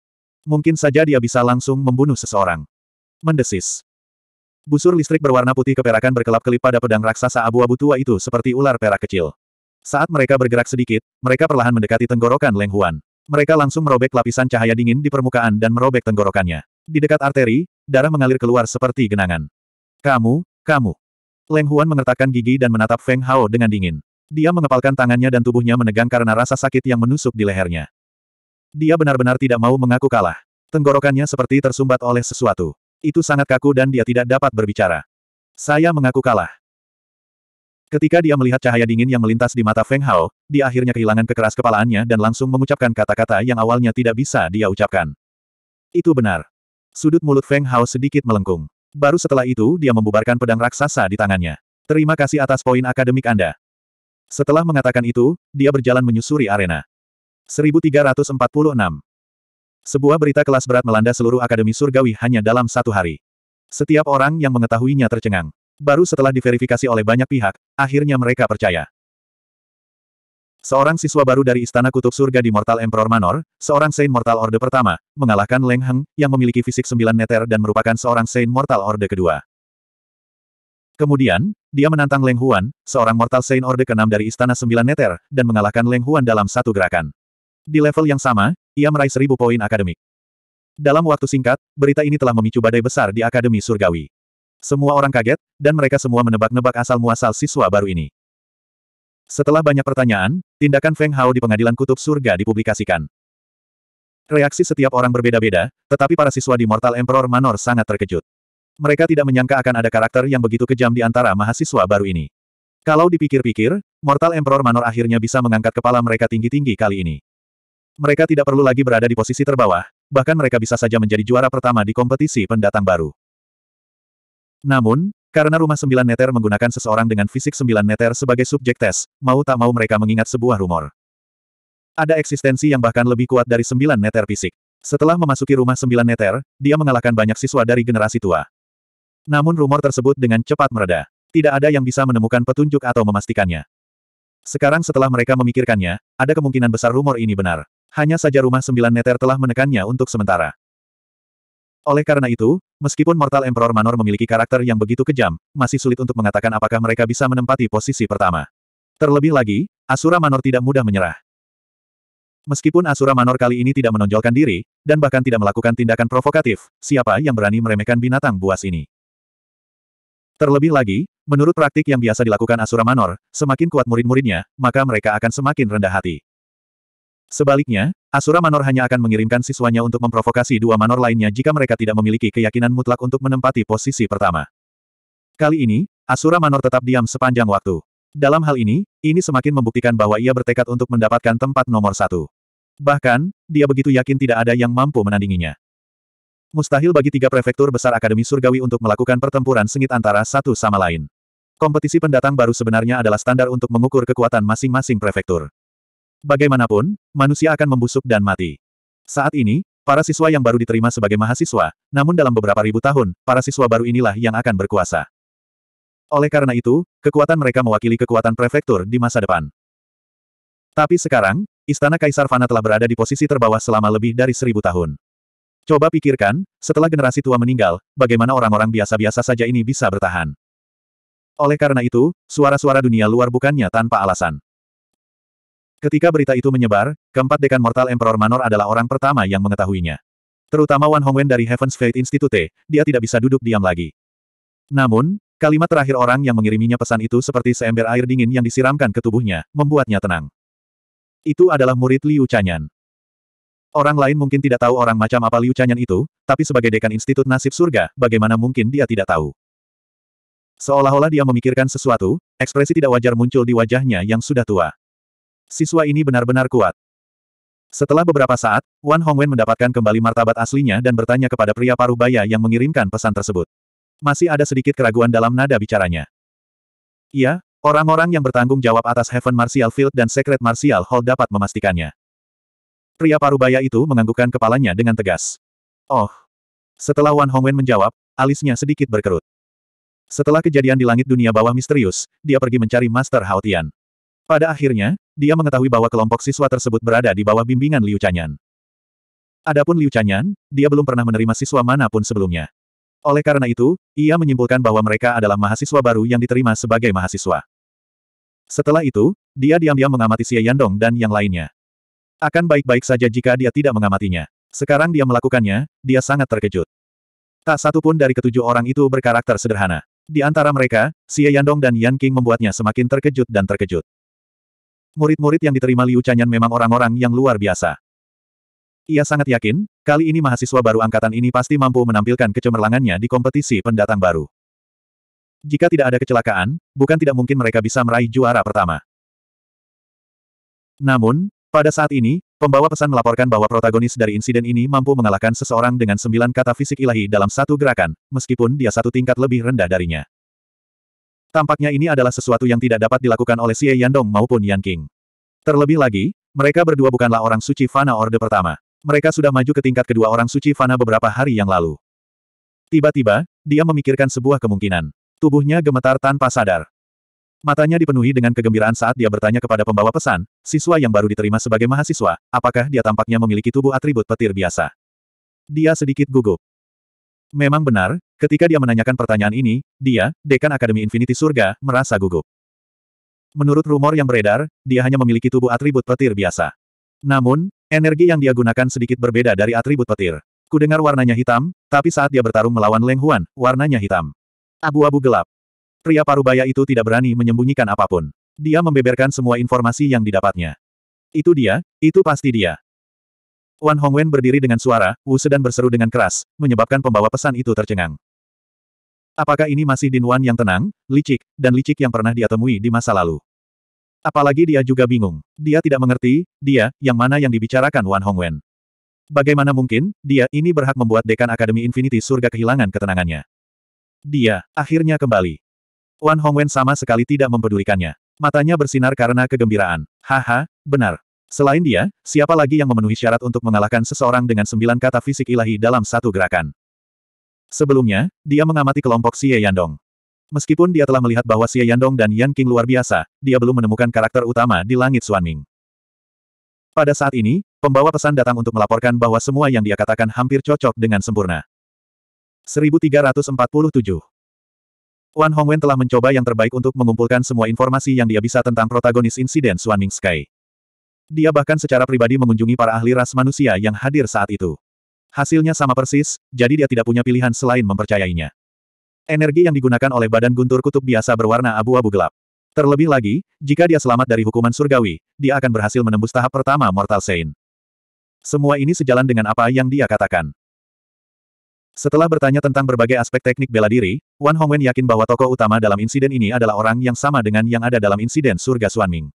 Mungkin saja dia bisa langsung membunuh seseorang. Mendesis. Busur listrik berwarna putih keperakan berkelap-kelip pada pedang raksasa abu-abu tua itu seperti ular perak kecil. Saat mereka bergerak sedikit, mereka perlahan mendekati tenggorokan Leng Huan. Mereka langsung merobek lapisan cahaya dingin di permukaan dan merobek tenggorokannya. Di dekat arteri, darah mengalir keluar seperti genangan. Kamu, kamu. Leng Huan mengertakkan gigi dan menatap Feng Hao dengan dingin. Dia mengepalkan tangannya dan tubuhnya menegang karena rasa sakit yang menusuk di lehernya. Dia benar-benar tidak mau mengaku kalah. Tenggorokannya seperti tersumbat oleh sesuatu. Itu sangat kaku dan dia tidak dapat berbicara. Saya mengaku kalah. Ketika dia melihat cahaya dingin yang melintas di mata Feng Hao, dia akhirnya kehilangan kekeras kepalaannya dan langsung mengucapkan kata-kata yang awalnya tidak bisa dia ucapkan. Itu benar. Sudut mulut Feng Hao sedikit melengkung. Baru setelah itu dia membubarkan pedang raksasa di tangannya. Terima kasih atas poin akademik Anda. Setelah mengatakan itu, dia berjalan menyusuri arena. 1346 Sebuah berita kelas berat melanda seluruh Akademi Surgawi hanya dalam satu hari. Setiap orang yang mengetahuinya tercengang. Baru setelah diverifikasi oleh banyak pihak, akhirnya mereka percaya. Seorang siswa baru dari Istana Kutub Surga di Mortal Emperor Manor, seorang Saint Mortal Orde pertama, mengalahkan Leng Heng, yang memiliki fisik sembilan neter dan merupakan seorang Saint Mortal Orde kedua. Kemudian, dia menantang Leng Huan, seorang Mortal Saint Orde keenam dari Istana Sembilan Neter, dan mengalahkan Leng Huan dalam satu gerakan. Di level yang sama, ia meraih seribu poin akademik. Dalam waktu singkat, berita ini telah memicu badai besar di Akademi Surgawi. Semua orang kaget, dan mereka semua menebak-nebak asal-muasal siswa baru ini. Setelah banyak pertanyaan, tindakan Feng Hao di pengadilan kutub surga dipublikasikan. Reaksi setiap orang berbeda-beda, tetapi para siswa di Mortal Emperor Manor sangat terkejut. Mereka tidak menyangka akan ada karakter yang begitu kejam di antara mahasiswa baru ini. Kalau dipikir-pikir, Mortal Emperor Manor akhirnya bisa mengangkat kepala mereka tinggi-tinggi kali ini. Mereka tidak perlu lagi berada di posisi terbawah, bahkan mereka bisa saja menjadi juara pertama di kompetisi pendatang baru. Namun, karena rumah sembilan neter menggunakan seseorang dengan fisik sembilan neter sebagai subjek tes, mau tak mau mereka mengingat sebuah rumor. Ada eksistensi yang bahkan lebih kuat dari sembilan neter fisik. Setelah memasuki rumah sembilan neter, dia mengalahkan banyak siswa dari generasi tua. Namun rumor tersebut dengan cepat mereda. Tidak ada yang bisa menemukan petunjuk atau memastikannya. Sekarang setelah mereka memikirkannya, ada kemungkinan besar rumor ini benar. Hanya saja rumah sembilan neter telah menekannya untuk sementara. Oleh karena itu, meskipun Mortal Emperor Manor memiliki karakter yang begitu kejam, masih sulit untuk mengatakan apakah mereka bisa menempati posisi pertama. Terlebih lagi, Asura Manor tidak mudah menyerah. Meskipun Asura Manor kali ini tidak menonjolkan diri, dan bahkan tidak melakukan tindakan provokatif, siapa yang berani meremehkan binatang buas ini? Terlebih lagi, menurut praktik yang biasa dilakukan Asura Manor, semakin kuat murid-muridnya, maka mereka akan semakin rendah hati. Sebaliknya, Asura Manor hanya akan mengirimkan siswanya untuk memprovokasi dua Manor lainnya jika mereka tidak memiliki keyakinan mutlak untuk menempati posisi pertama. Kali ini, Asura Manor tetap diam sepanjang waktu. Dalam hal ini, ini semakin membuktikan bahwa ia bertekad untuk mendapatkan tempat nomor satu. Bahkan, dia begitu yakin tidak ada yang mampu menandinginya. Mustahil bagi tiga prefektur besar Akademi Surgawi untuk melakukan pertempuran sengit antara satu sama lain. Kompetisi pendatang baru sebenarnya adalah standar untuk mengukur kekuatan masing-masing prefektur. Bagaimanapun, manusia akan membusuk dan mati. Saat ini, para siswa yang baru diterima sebagai mahasiswa, namun dalam beberapa ribu tahun, para siswa baru inilah yang akan berkuasa. Oleh karena itu, kekuatan mereka mewakili kekuatan prefektur di masa depan. Tapi sekarang, Istana Kaisar Fana telah berada di posisi terbawah selama lebih dari seribu tahun. Coba pikirkan, setelah generasi tua meninggal, bagaimana orang-orang biasa-biasa saja ini bisa bertahan. Oleh karena itu, suara-suara dunia luar bukannya tanpa alasan. Ketika berita itu menyebar, keempat dekan Mortal Emperor Manor adalah orang pertama yang mengetahuinya. Terutama Wan Hongwen dari Heaven's Fate Institute, dia tidak bisa duduk diam lagi. Namun, kalimat terakhir orang yang mengiriminya pesan itu seperti seember air dingin yang disiramkan ke tubuhnya, membuatnya tenang. Itu adalah murid Liu Chanyan. Orang lain mungkin tidak tahu orang macam apa Liu Chanyan itu, tapi sebagai dekan Institut Nasib Surga, bagaimana mungkin dia tidak tahu? Seolah-olah dia memikirkan sesuatu, ekspresi tidak wajar muncul di wajahnya yang sudah tua siswa ini benar-benar kuat. Setelah beberapa saat, Wan Hongwen mendapatkan kembali martabat aslinya dan bertanya kepada pria parubaya yang mengirimkan pesan tersebut. Masih ada sedikit keraguan dalam nada bicaranya. Iya, orang-orang yang bertanggung jawab atas Heaven Martial Field dan Secret Martial Hall dapat memastikannya. Pria parubaya itu menganggukkan kepalanya dengan tegas. Oh. Setelah Wan Hongwen menjawab, alisnya sedikit berkerut. Setelah kejadian di langit dunia bawah misterius, dia pergi mencari Master Hao Tian. Pada akhirnya, dia mengetahui bahwa kelompok siswa tersebut berada di bawah bimbingan Liu Chanyan. Adapun Liu Chanyan, dia belum pernah menerima siswa manapun sebelumnya. Oleh karena itu, ia menyimpulkan bahwa mereka adalah mahasiswa baru yang diterima sebagai mahasiswa. Setelah itu, dia diam-diam mengamati Xie Yandong dan yang lainnya. Akan baik-baik saja jika dia tidak mengamatinya. Sekarang dia melakukannya, dia sangat terkejut. Tak satu pun dari ketujuh orang itu berkarakter sederhana. Di antara mereka, Xie Yandong dan Yan King membuatnya semakin terkejut dan terkejut. Murid-murid yang diterima Liu Chanyan memang orang-orang yang luar biasa. Ia sangat yakin, kali ini mahasiswa baru angkatan ini pasti mampu menampilkan kecemerlangannya di kompetisi pendatang baru. Jika tidak ada kecelakaan, bukan tidak mungkin mereka bisa meraih juara pertama. Namun, pada saat ini, pembawa pesan melaporkan bahwa protagonis dari insiden ini mampu mengalahkan seseorang dengan sembilan kata fisik ilahi dalam satu gerakan, meskipun dia satu tingkat lebih rendah darinya. Tampaknya ini adalah sesuatu yang tidak dapat dilakukan oleh Xie Yandong maupun Yan King. Terlebih lagi, mereka berdua bukanlah orang suci Fana Orde pertama. Mereka sudah maju ke tingkat kedua orang suci Fana beberapa hari yang lalu. Tiba-tiba, dia memikirkan sebuah kemungkinan. Tubuhnya gemetar tanpa sadar. Matanya dipenuhi dengan kegembiraan saat dia bertanya kepada pembawa pesan, siswa yang baru diterima sebagai mahasiswa, apakah dia tampaknya memiliki tubuh atribut petir biasa. Dia sedikit gugup. Memang benar, ketika dia menanyakan pertanyaan ini, dia, Dekan Akademi Infinity Surga, merasa gugup. Menurut rumor yang beredar, dia hanya memiliki tubuh atribut petir biasa. Namun, energi yang dia gunakan sedikit berbeda dari atribut petir. Kudengar warnanya hitam, tapi saat dia bertarung melawan Leng Huan, warnanya hitam. Abu-abu gelap. Pria parubaya itu tidak berani menyembunyikan apapun. Dia membeberkan semua informasi yang didapatnya. Itu dia, itu pasti dia. Wan Hongwen berdiri dengan suara, wuse dan berseru dengan keras, menyebabkan pembawa pesan itu tercengang. Apakah ini masih Din Wan yang tenang, licik, dan licik yang pernah dia temui di masa lalu? Apalagi dia juga bingung. Dia tidak mengerti, dia, yang mana yang dibicarakan Wan Hongwen. Bagaimana mungkin, dia, ini berhak membuat dekan Akademi Infinity Surga kehilangan ketenangannya. Dia, akhirnya kembali. Wan Hongwen sama sekali tidak mempedulikannya. Matanya bersinar karena kegembiraan. Haha, benar. Selain dia, siapa lagi yang memenuhi syarat untuk mengalahkan seseorang dengan sembilan kata fisik ilahi dalam satu gerakan? Sebelumnya, dia mengamati kelompok Xie Yandong. Meskipun dia telah melihat bahwa Xie Yandong dan Yan King luar biasa, dia belum menemukan karakter utama di langit Suanming. Pada saat ini, pembawa pesan datang untuk melaporkan bahwa semua yang dia katakan hampir cocok dengan sempurna. 1347 Wan Hongwen telah mencoba yang terbaik untuk mengumpulkan semua informasi yang dia bisa tentang protagonis insiden Suanming Sky. Dia bahkan secara pribadi mengunjungi para ahli ras manusia yang hadir saat itu. Hasilnya sama persis, jadi dia tidak punya pilihan selain mempercayainya. Energi yang digunakan oleh badan guntur kutub biasa berwarna abu-abu gelap. Terlebih lagi, jika dia selamat dari hukuman surgawi, dia akan berhasil menembus tahap pertama Mortal saint. Semua ini sejalan dengan apa yang dia katakan. Setelah bertanya tentang berbagai aspek teknik bela diri, Wan Hongwen yakin bahwa tokoh utama dalam insiden ini adalah orang yang sama dengan yang ada dalam insiden surga Suanming.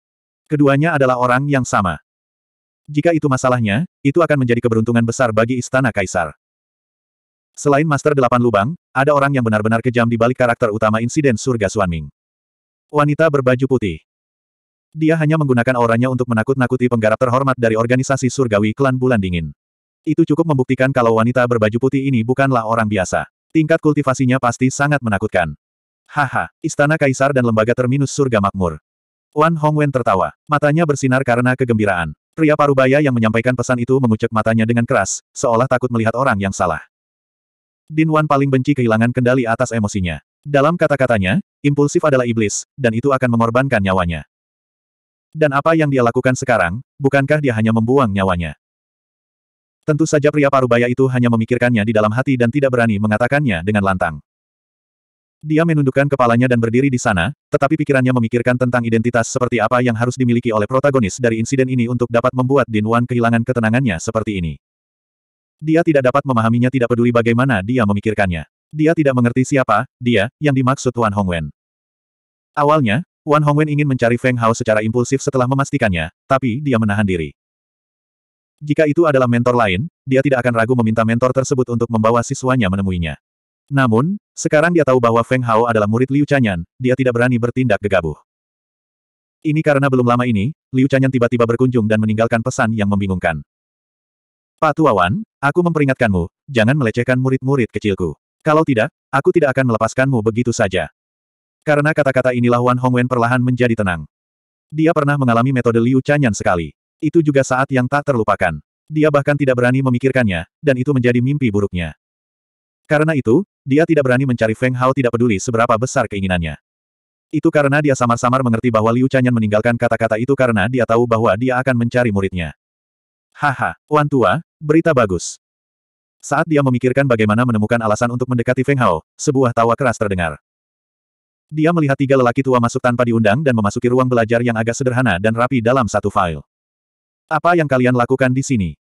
Keduanya adalah orang yang sama. Jika itu masalahnya, itu akan menjadi keberuntungan besar bagi Istana Kaisar. Selain Master Delapan Lubang, ada orang yang benar-benar kejam di balik karakter utama insiden surga Suanming. Wanita berbaju putih. Dia hanya menggunakan auranya untuk menakut-nakuti penggarap terhormat dari organisasi surgawi klan Bulan Dingin. Itu cukup membuktikan kalau wanita berbaju putih ini bukanlah orang biasa. Tingkat kultivasinya pasti sangat menakutkan. Haha, Istana Kaisar dan Lembaga Terminus Surga Makmur. Wan Hongwen tertawa. Matanya bersinar karena kegembiraan. Pria parubaya yang menyampaikan pesan itu mengucek matanya dengan keras, seolah takut melihat orang yang salah. Din Wan paling benci kehilangan kendali atas emosinya. Dalam kata-katanya, impulsif adalah iblis, dan itu akan mengorbankan nyawanya. Dan apa yang dia lakukan sekarang, bukankah dia hanya membuang nyawanya? Tentu saja pria parubaya itu hanya memikirkannya di dalam hati dan tidak berani mengatakannya dengan lantang. Dia menundukkan kepalanya dan berdiri di sana, tetapi pikirannya memikirkan tentang identitas seperti apa yang harus dimiliki oleh protagonis dari insiden ini untuk dapat membuat Din Wan kehilangan ketenangannya seperti ini. Dia tidak dapat memahaminya tidak peduli bagaimana dia memikirkannya. Dia tidak mengerti siapa, dia, yang dimaksud Wan Hongwen. Awalnya, Wan Hongwen ingin mencari Feng Hao secara impulsif setelah memastikannya, tapi dia menahan diri. Jika itu adalah mentor lain, dia tidak akan ragu meminta mentor tersebut untuk membawa siswanya menemuinya. Namun, sekarang dia tahu bahwa Feng Hao adalah murid Liu Chanyan, dia tidak berani bertindak gegabah. Ini karena belum lama ini, Liu Chanyan tiba-tiba berkunjung dan meninggalkan pesan yang membingungkan. Pak Tuawan, aku memperingatkanmu, jangan melecehkan murid-murid kecilku. Kalau tidak, aku tidak akan melepaskanmu begitu saja. Karena kata-kata inilah Wan Hongwen perlahan menjadi tenang. Dia pernah mengalami metode Liu Chanyan sekali. Itu juga saat yang tak terlupakan. Dia bahkan tidak berani memikirkannya, dan itu menjadi mimpi buruknya. Karena itu, dia tidak berani mencari Feng Hao tidak peduli seberapa besar keinginannya. Itu karena dia samar-samar mengerti bahwa Liu Chanyan meninggalkan kata-kata itu karena dia tahu bahwa dia akan mencari muridnya. Haha, Wan Tua, berita bagus. Saat dia memikirkan bagaimana menemukan alasan untuk mendekati Feng Hao, sebuah tawa keras terdengar. Dia melihat tiga lelaki tua masuk tanpa diundang dan memasuki ruang belajar yang agak sederhana dan rapi dalam satu file. Apa yang kalian lakukan di sini?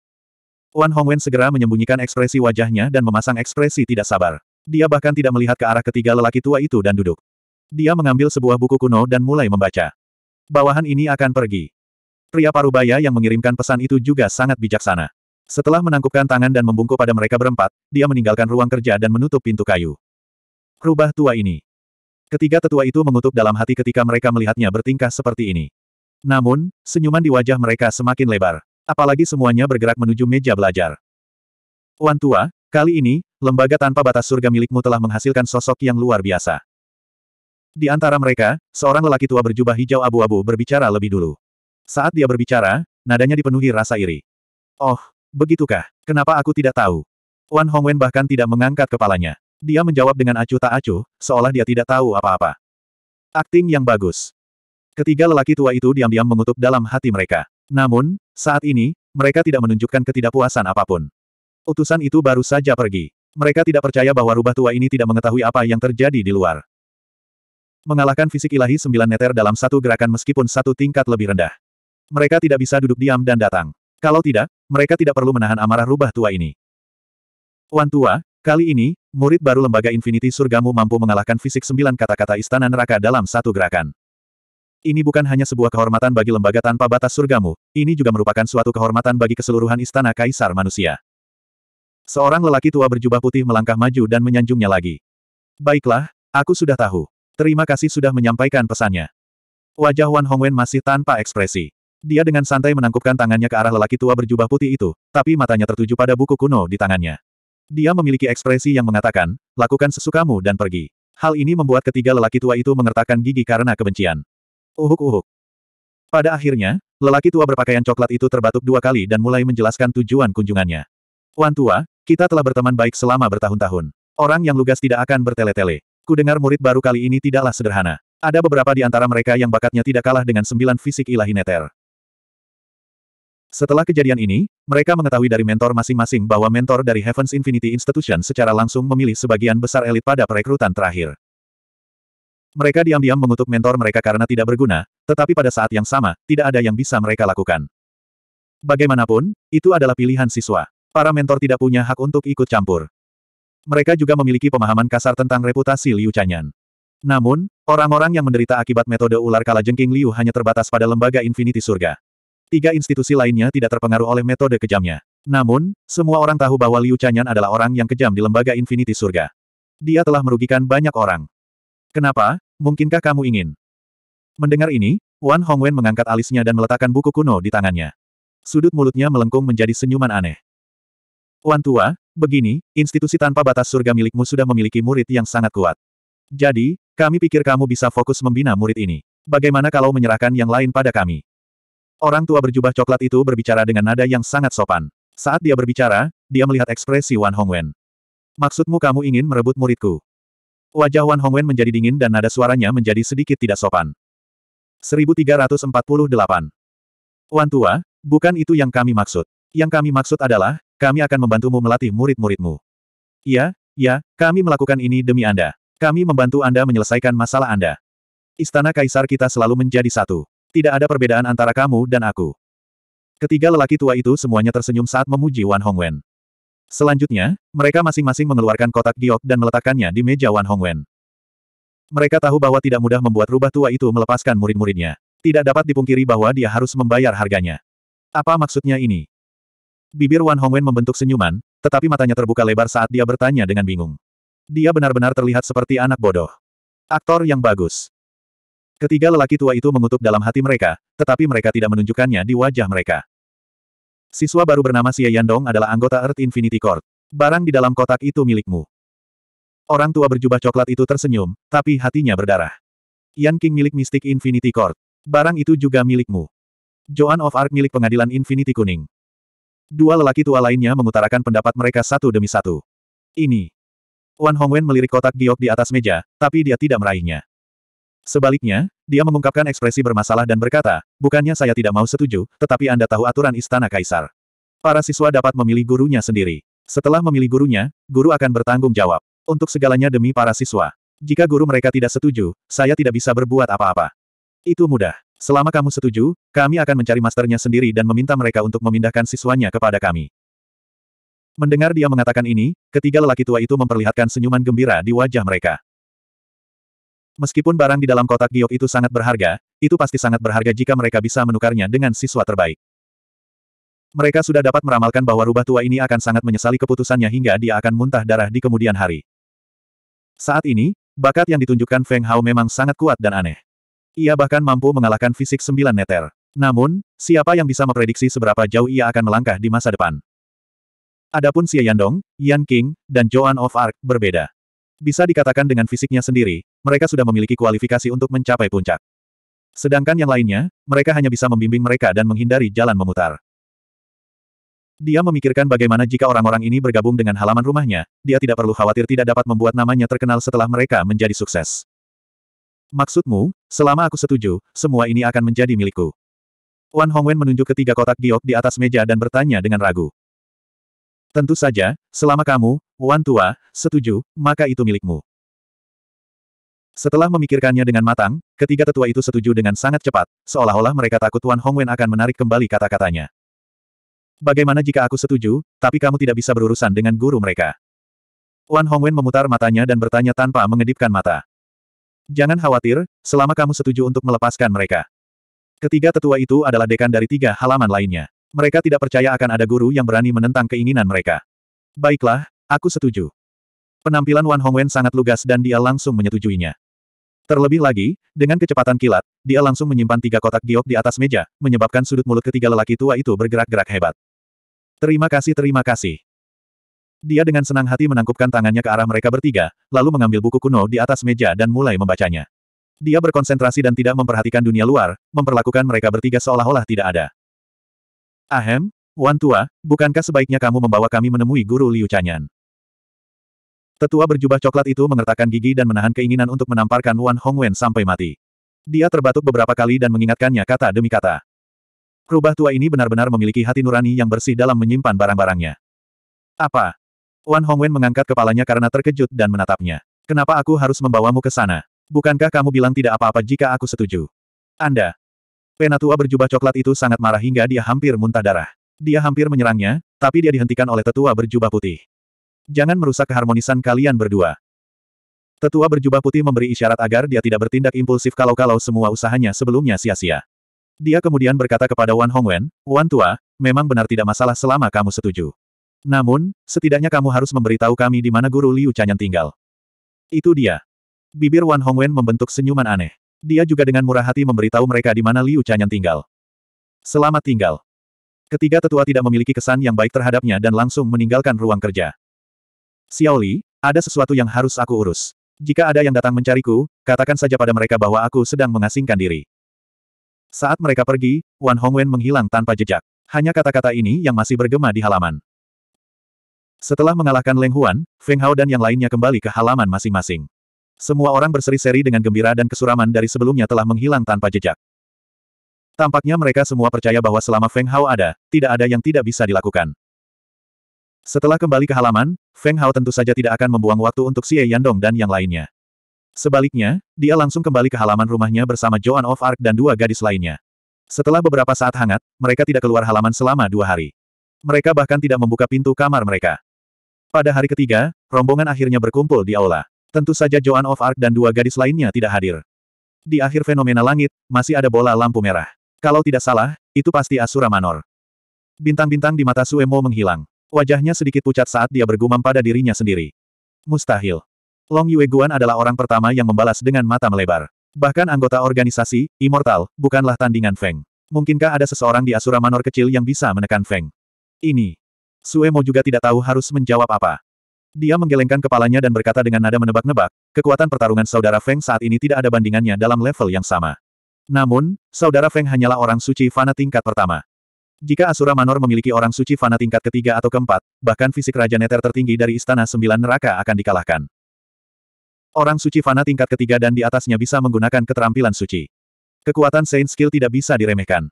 Wan Hongwen segera menyembunyikan ekspresi wajahnya dan memasang ekspresi tidak sabar. Dia bahkan tidak melihat ke arah ketiga lelaki tua itu dan duduk. Dia mengambil sebuah buku kuno dan mulai membaca. Bawahan ini akan pergi. Pria Parubaya yang mengirimkan pesan itu juga sangat bijaksana. Setelah menangkupkan tangan dan membungkuk pada mereka berempat, dia meninggalkan ruang kerja dan menutup pintu kayu. Rubah tua ini. Ketiga tetua itu mengutuk dalam hati ketika mereka melihatnya bertingkah seperti ini. Namun, senyuman di wajah mereka semakin lebar. Apalagi semuanya bergerak menuju meja belajar. Wan Tua, kali ini, lembaga tanpa batas surga milikmu telah menghasilkan sosok yang luar biasa. Di antara mereka, seorang lelaki tua berjubah hijau abu-abu berbicara lebih dulu. Saat dia berbicara, nadanya dipenuhi rasa iri. Oh, begitukah? Kenapa aku tidak tahu? Wan Hongwen bahkan tidak mengangkat kepalanya. Dia menjawab dengan acuh tak acuh, seolah dia tidak tahu apa-apa. Akting yang bagus. Ketiga lelaki tua itu diam-diam mengutuk dalam hati mereka. Namun, saat ini, mereka tidak menunjukkan ketidakpuasan apapun. Utusan itu baru saja pergi. Mereka tidak percaya bahwa rubah tua ini tidak mengetahui apa yang terjadi di luar. Mengalahkan fisik ilahi sembilan neter dalam satu gerakan meskipun satu tingkat lebih rendah. Mereka tidak bisa duduk diam dan datang. Kalau tidak, mereka tidak perlu menahan amarah rubah tua ini. Wan tua, kali ini, murid baru lembaga Infinity Surgamu mampu mengalahkan fisik sembilan kata-kata istana neraka dalam satu gerakan. Ini bukan hanya sebuah kehormatan bagi lembaga tanpa batas surgamu, ini juga merupakan suatu kehormatan bagi keseluruhan istana kaisar manusia. Seorang lelaki tua berjubah putih melangkah maju dan menyanjungnya lagi. Baiklah, aku sudah tahu. Terima kasih sudah menyampaikan pesannya. Wajah Wan Hongwen masih tanpa ekspresi. Dia dengan santai menangkupkan tangannya ke arah lelaki tua berjubah putih itu, tapi matanya tertuju pada buku kuno di tangannya. Dia memiliki ekspresi yang mengatakan, lakukan sesukamu dan pergi. Hal ini membuat ketiga lelaki tua itu mengertakkan gigi karena kebencian. Uhuk-uhuk. Oh, oh. Pada akhirnya, lelaki tua berpakaian coklat itu terbatuk dua kali dan mulai menjelaskan tujuan kunjungannya. Wan tua, kita telah berteman baik selama bertahun-tahun. Orang yang lugas tidak akan bertele-tele. Kudengar murid baru kali ini tidaklah sederhana. Ada beberapa di antara mereka yang bakatnya tidak kalah dengan sembilan fisik ilahi neter. Setelah kejadian ini, mereka mengetahui dari mentor masing-masing bahwa mentor dari Heaven's Infinity Institution secara langsung memilih sebagian besar elit pada perekrutan terakhir. Mereka diam-diam mengutuk mentor mereka karena tidak berguna, tetapi pada saat yang sama, tidak ada yang bisa mereka lakukan. Bagaimanapun, itu adalah pilihan siswa. Para mentor tidak punya hak untuk ikut campur. Mereka juga memiliki pemahaman kasar tentang reputasi Liu Chanyan. Namun, orang-orang yang menderita akibat metode ular kalajengking Liu hanya terbatas pada lembaga Infinity Surga. Tiga institusi lainnya tidak terpengaruh oleh metode kejamnya. Namun, semua orang tahu bahwa Liu Chanyan adalah orang yang kejam di lembaga Infinity Surga. Dia telah merugikan banyak orang. Kenapa? Mungkinkah kamu ingin? Mendengar ini, Wan Hongwen mengangkat alisnya dan meletakkan buku kuno di tangannya. Sudut mulutnya melengkung menjadi senyuman aneh. Wan tua, begini, institusi tanpa batas surga milikmu sudah memiliki murid yang sangat kuat. Jadi, kami pikir kamu bisa fokus membina murid ini. Bagaimana kalau menyerahkan yang lain pada kami? Orang tua berjubah coklat itu berbicara dengan nada yang sangat sopan. Saat dia berbicara, dia melihat ekspresi Wan Hongwen. Maksudmu kamu ingin merebut muridku? Wajah Wan Hongwen menjadi dingin dan nada suaranya menjadi sedikit tidak sopan. 1348. Wan Tua, bukan itu yang kami maksud. Yang kami maksud adalah, kami akan membantumu melatih murid-muridmu. Ya, ya, kami melakukan ini demi Anda. Kami membantu Anda menyelesaikan masalah Anda. Istana Kaisar kita selalu menjadi satu. Tidak ada perbedaan antara kamu dan aku. Ketiga lelaki tua itu semuanya tersenyum saat memuji Wan Hongwen. Selanjutnya, mereka masing-masing mengeluarkan kotak giok dan meletakkannya di meja Wan Hongwen. Mereka tahu bahwa tidak mudah membuat rubah tua itu melepaskan murid-muridnya. Tidak dapat dipungkiri bahwa dia harus membayar harganya. Apa maksudnya ini? Bibir Wan Hongwen membentuk senyuman, tetapi matanya terbuka lebar saat dia bertanya dengan bingung. Dia benar-benar terlihat seperti anak bodoh. Aktor yang bagus. Ketiga lelaki tua itu mengutuk dalam hati mereka, tetapi mereka tidak menunjukkannya di wajah mereka. Siswa baru bernama Xie Yandong adalah anggota Earth Infinity Court. Barang di dalam kotak itu milikmu. Orang tua berjubah coklat itu tersenyum, tapi hatinya berdarah. Yan King milik Mystic Infinity Court. Barang itu juga milikmu. Joan of Arc milik pengadilan Infinity Kuning. Dua lelaki tua lainnya mengutarakan pendapat mereka satu demi satu. Ini. Wan Hongwen melirik kotak giok di atas meja, tapi dia tidak meraihnya. Sebaliknya, dia mengungkapkan ekspresi bermasalah dan berkata, bukannya saya tidak mau setuju, tetapi Anda tahu aturan Istana Kaisar. Para siswa dapat memilih gurunya sendiri. Setelah memilih gurunya, guru akan bertanggung jawab. Untuk segalanya demi para siswa. Jika guru mereka tidak setuju, saya tidak bisa berbuat apa-apa. Itu mudah. Selama kamu setuju, kami akan mencari masternya sendiri dan meminta mereka untuk memindahkan siswanya kepada kami. Mendengar dia mengatakan ini, ketiga lelaki tua itu memperlihatkan senyuman gembira di wajah mereka. Meskipun barang di dalam kotak giok itu sangat berharga, itu pasti sangat berharga jika mereka bisa menukarnya dengan siswa terbaik. Mereka sudah dapat meramalkan bahwa rubah tua ini akan sangat menyesali keputusannya hingga dia akan muntah darah di kemudian hari. Saat ini, bakat yang ditunjukkan Feng Hao memang sangat kuat dan aneh. Ia bahkan mampu mengalahkan fisik sembilan neter. Namun, siapa yang bisa memprediksi seberapa jauh ia akan melangkah di masa depan? Adapun Xie Yandong, Yan King, dan Joan of Arc berbeda. Bisa dikatakan dengan fisiknya sendiri, mereka sudah memiliki kualifikasi untuk mencapai puncak. Sedangkan yang lainnya, mereka hanya bisa membimbing mereka dan menghindari jalan memutar. Dia memikirkan bagaimana jika orang-orang ini bergabung dengan halaman rumahnya, dia tidak perlu khawatir tidak dapat membuat namanya terkenal setelah mereka menjadi sukses. Maksudmu, selama aku setuju, semua ini akan menjadi milikku. Wan Hongwen menunjuk ketiga kotak giok di atas meja dan bertanya dengan ragu. Tentu saja, selama kamu, Wan tua, setuju, maka itu milikmu. Setelah memikirkannya dengan matang, ketiga tetua itu setuju dengan sangat cepat, seolah-olah mereka takut Wan Hongwen akan menarik kembali kata-katanya. Bagaimana jika aku setuju, tapi kamu tidak bisa berurusan dengan guru mereka? Wan Hongwen memutar matanya dan bertanya tanpa mengedipkan mata. Jangan khawatir, selama kamu setuju untuk melepaskan mereka. Ketiga tetua itu adalah dekan dari tiga halaman lainnya. Mereka tidak percaya akan ada guru yang berani menentang keinginan mereka. Baiklah, Aku setuju. Penampilan Wan Hongwen sangat lugas dan dia langsung menyetujuinya. Terlebih lagi, dengan kecepatan kilat, dia langsung menyimpan tiga kotak giok di atas meja, menyebabkan sudut mulut ketiga lelaki tua itu bergerak-gerak hebat. Terima kasih terima kasih. Dia dengan senang hati menangkupkan tangannya ke arah mereka bertiga, lalu mengambil buku kuno di atas meja dan mulai membacanya. Dia berkonsentrasi dan tidak memperhatikan dunia luar, memperlakukan mereka bertiga seolah-olah tidak ada. Ahem, Wan Tua, bukankah sebaiknya kamu membawa kami menemui guru Liu Chanyan? Tetua berjubah coklat itu mengertakkan gigi dan menahan keinginan untuk menamparkan Wan Hongwen sampai mati. Dia terbatuk beberapa kali dan mengingatkannya kata demi kata. Rubah tua ini benar-benar memiliki hati nurani yang bersih dalam menyimpan barang-barangnya. Apa? Wan Hongwen mengangkat kepalanya karena terkejut dan menatapnya. Kenapa aku harus membawamu ke sana? Bukankah kamu bilang tidak apa-apa jika aku setuju? Anda. Penatua berjubah coklat itu sangat marah hingga dia hampir muntah darah. Dia hampir menyerangnya, tapi dia dihentikan oleh tetua berjubah putih. Jangan merusak keharmonisan kalian berdua. Tetua berjubah putih memberi isyarat agar dia tidak bertindak impulsif kalau-kalau semua usahanya sebelumnya sia-sia. Dia kemudian berkata kepada Wan Hongwen, Wan Tua, memang benar tidak masalah selama kamu setuju. Namun, setidaknya kamu harus memberitahu kami di mana guru Liu Chanyan tinggal. Itu dia. Bibir Wan Hongwen membentuk senyuman aneh. Dia juga dengan murah hati memberitahu mereka di mana Liu Chanyan tinggal. Selamat tinggal. Ketiga tetua tidak memiliki kesan yang baik terhadapnya dan langsung meninggalkan ruang kerja. Xiaoli, ada sesuatu yang harus aku urus. Jika ada yang datang mencariku, katakan saja pada mereka bahwa aku sedang mengasingkan diri. Saat mereka pergi, Wan Hongwen menghilang tanpa jejak. Hanya kata-kata ini yang masih bergema di halaman. Setelah mengalahkan Leng Huan, Feng Hao dan yang lainnya kembali ke halaman masing-masing. Semua orang berseri-seri dengan gembira dan kesuraman dari sebelumnya telah menghilang tanpa jejak. Tampaknya mereka semua percaya bahwa selama Feng Hao ada, tidak ada yang tidak bisa dilakukan. Setelah kembali ke halaman, Feng Hao tentu saja tidak akan membuang waktu untuk Xie Yandong dan yang lainnya. Sebaliknya, dia langsung kembali ke halaman rumahnya bersama Joan of Arc dan dua gadis lainnya. Setelah beberapa saat hangat, mereka tidak keluar halaman selama dua hari. Mereka bahkan tidak membuka pintu kamar mereka. Pada hari ketiga, rombongan akhirnya berkumpul di aula. Tentu saja Joan of Arc dan dua gadis lainnya tidak hadir. Di akhir fenomena langit, masih ada bola lampu merah. Kalau tidak salah, itu pasti Asura Manor. Bintang-bintang di mata Suemo menghilang. Wajahnya sedikit pucat saat dia bergumam pada dirinya sendiri. Mustahil. Long Yue Guan adalah orang pertama yang membalas dengan mata melebar. Bahkan anggota organisasi, Immortal, bukanlah tandingan Feng. Mungkinkah ada seseorang di Asura Manor kecil yang bisa menekan Feng? Ini. Suemo juga tidak tahu harus menjawab apa. Dia menggelengkan kepalanya dan berkata dengan nada menebak-nebak, kekuatan pertarungan saudara Feng saat ini tidak ada bandingannya dalam level yang sama. Namun, saudara Feng hanyalah orang suci fana tingkat pertama. Jika Asura Manor memiliki orang suci fana tingkat ketiga atau keempat, bahkan fisik Raja Neter tertinggi dari Istana Sembilan Neraka akan dikalahkan. Orang suci fana tingkat ketiga dan di atasnya bisa menggunakan keterampilan suci. Kekuatan Saint Skill tidak bisa diremehkan.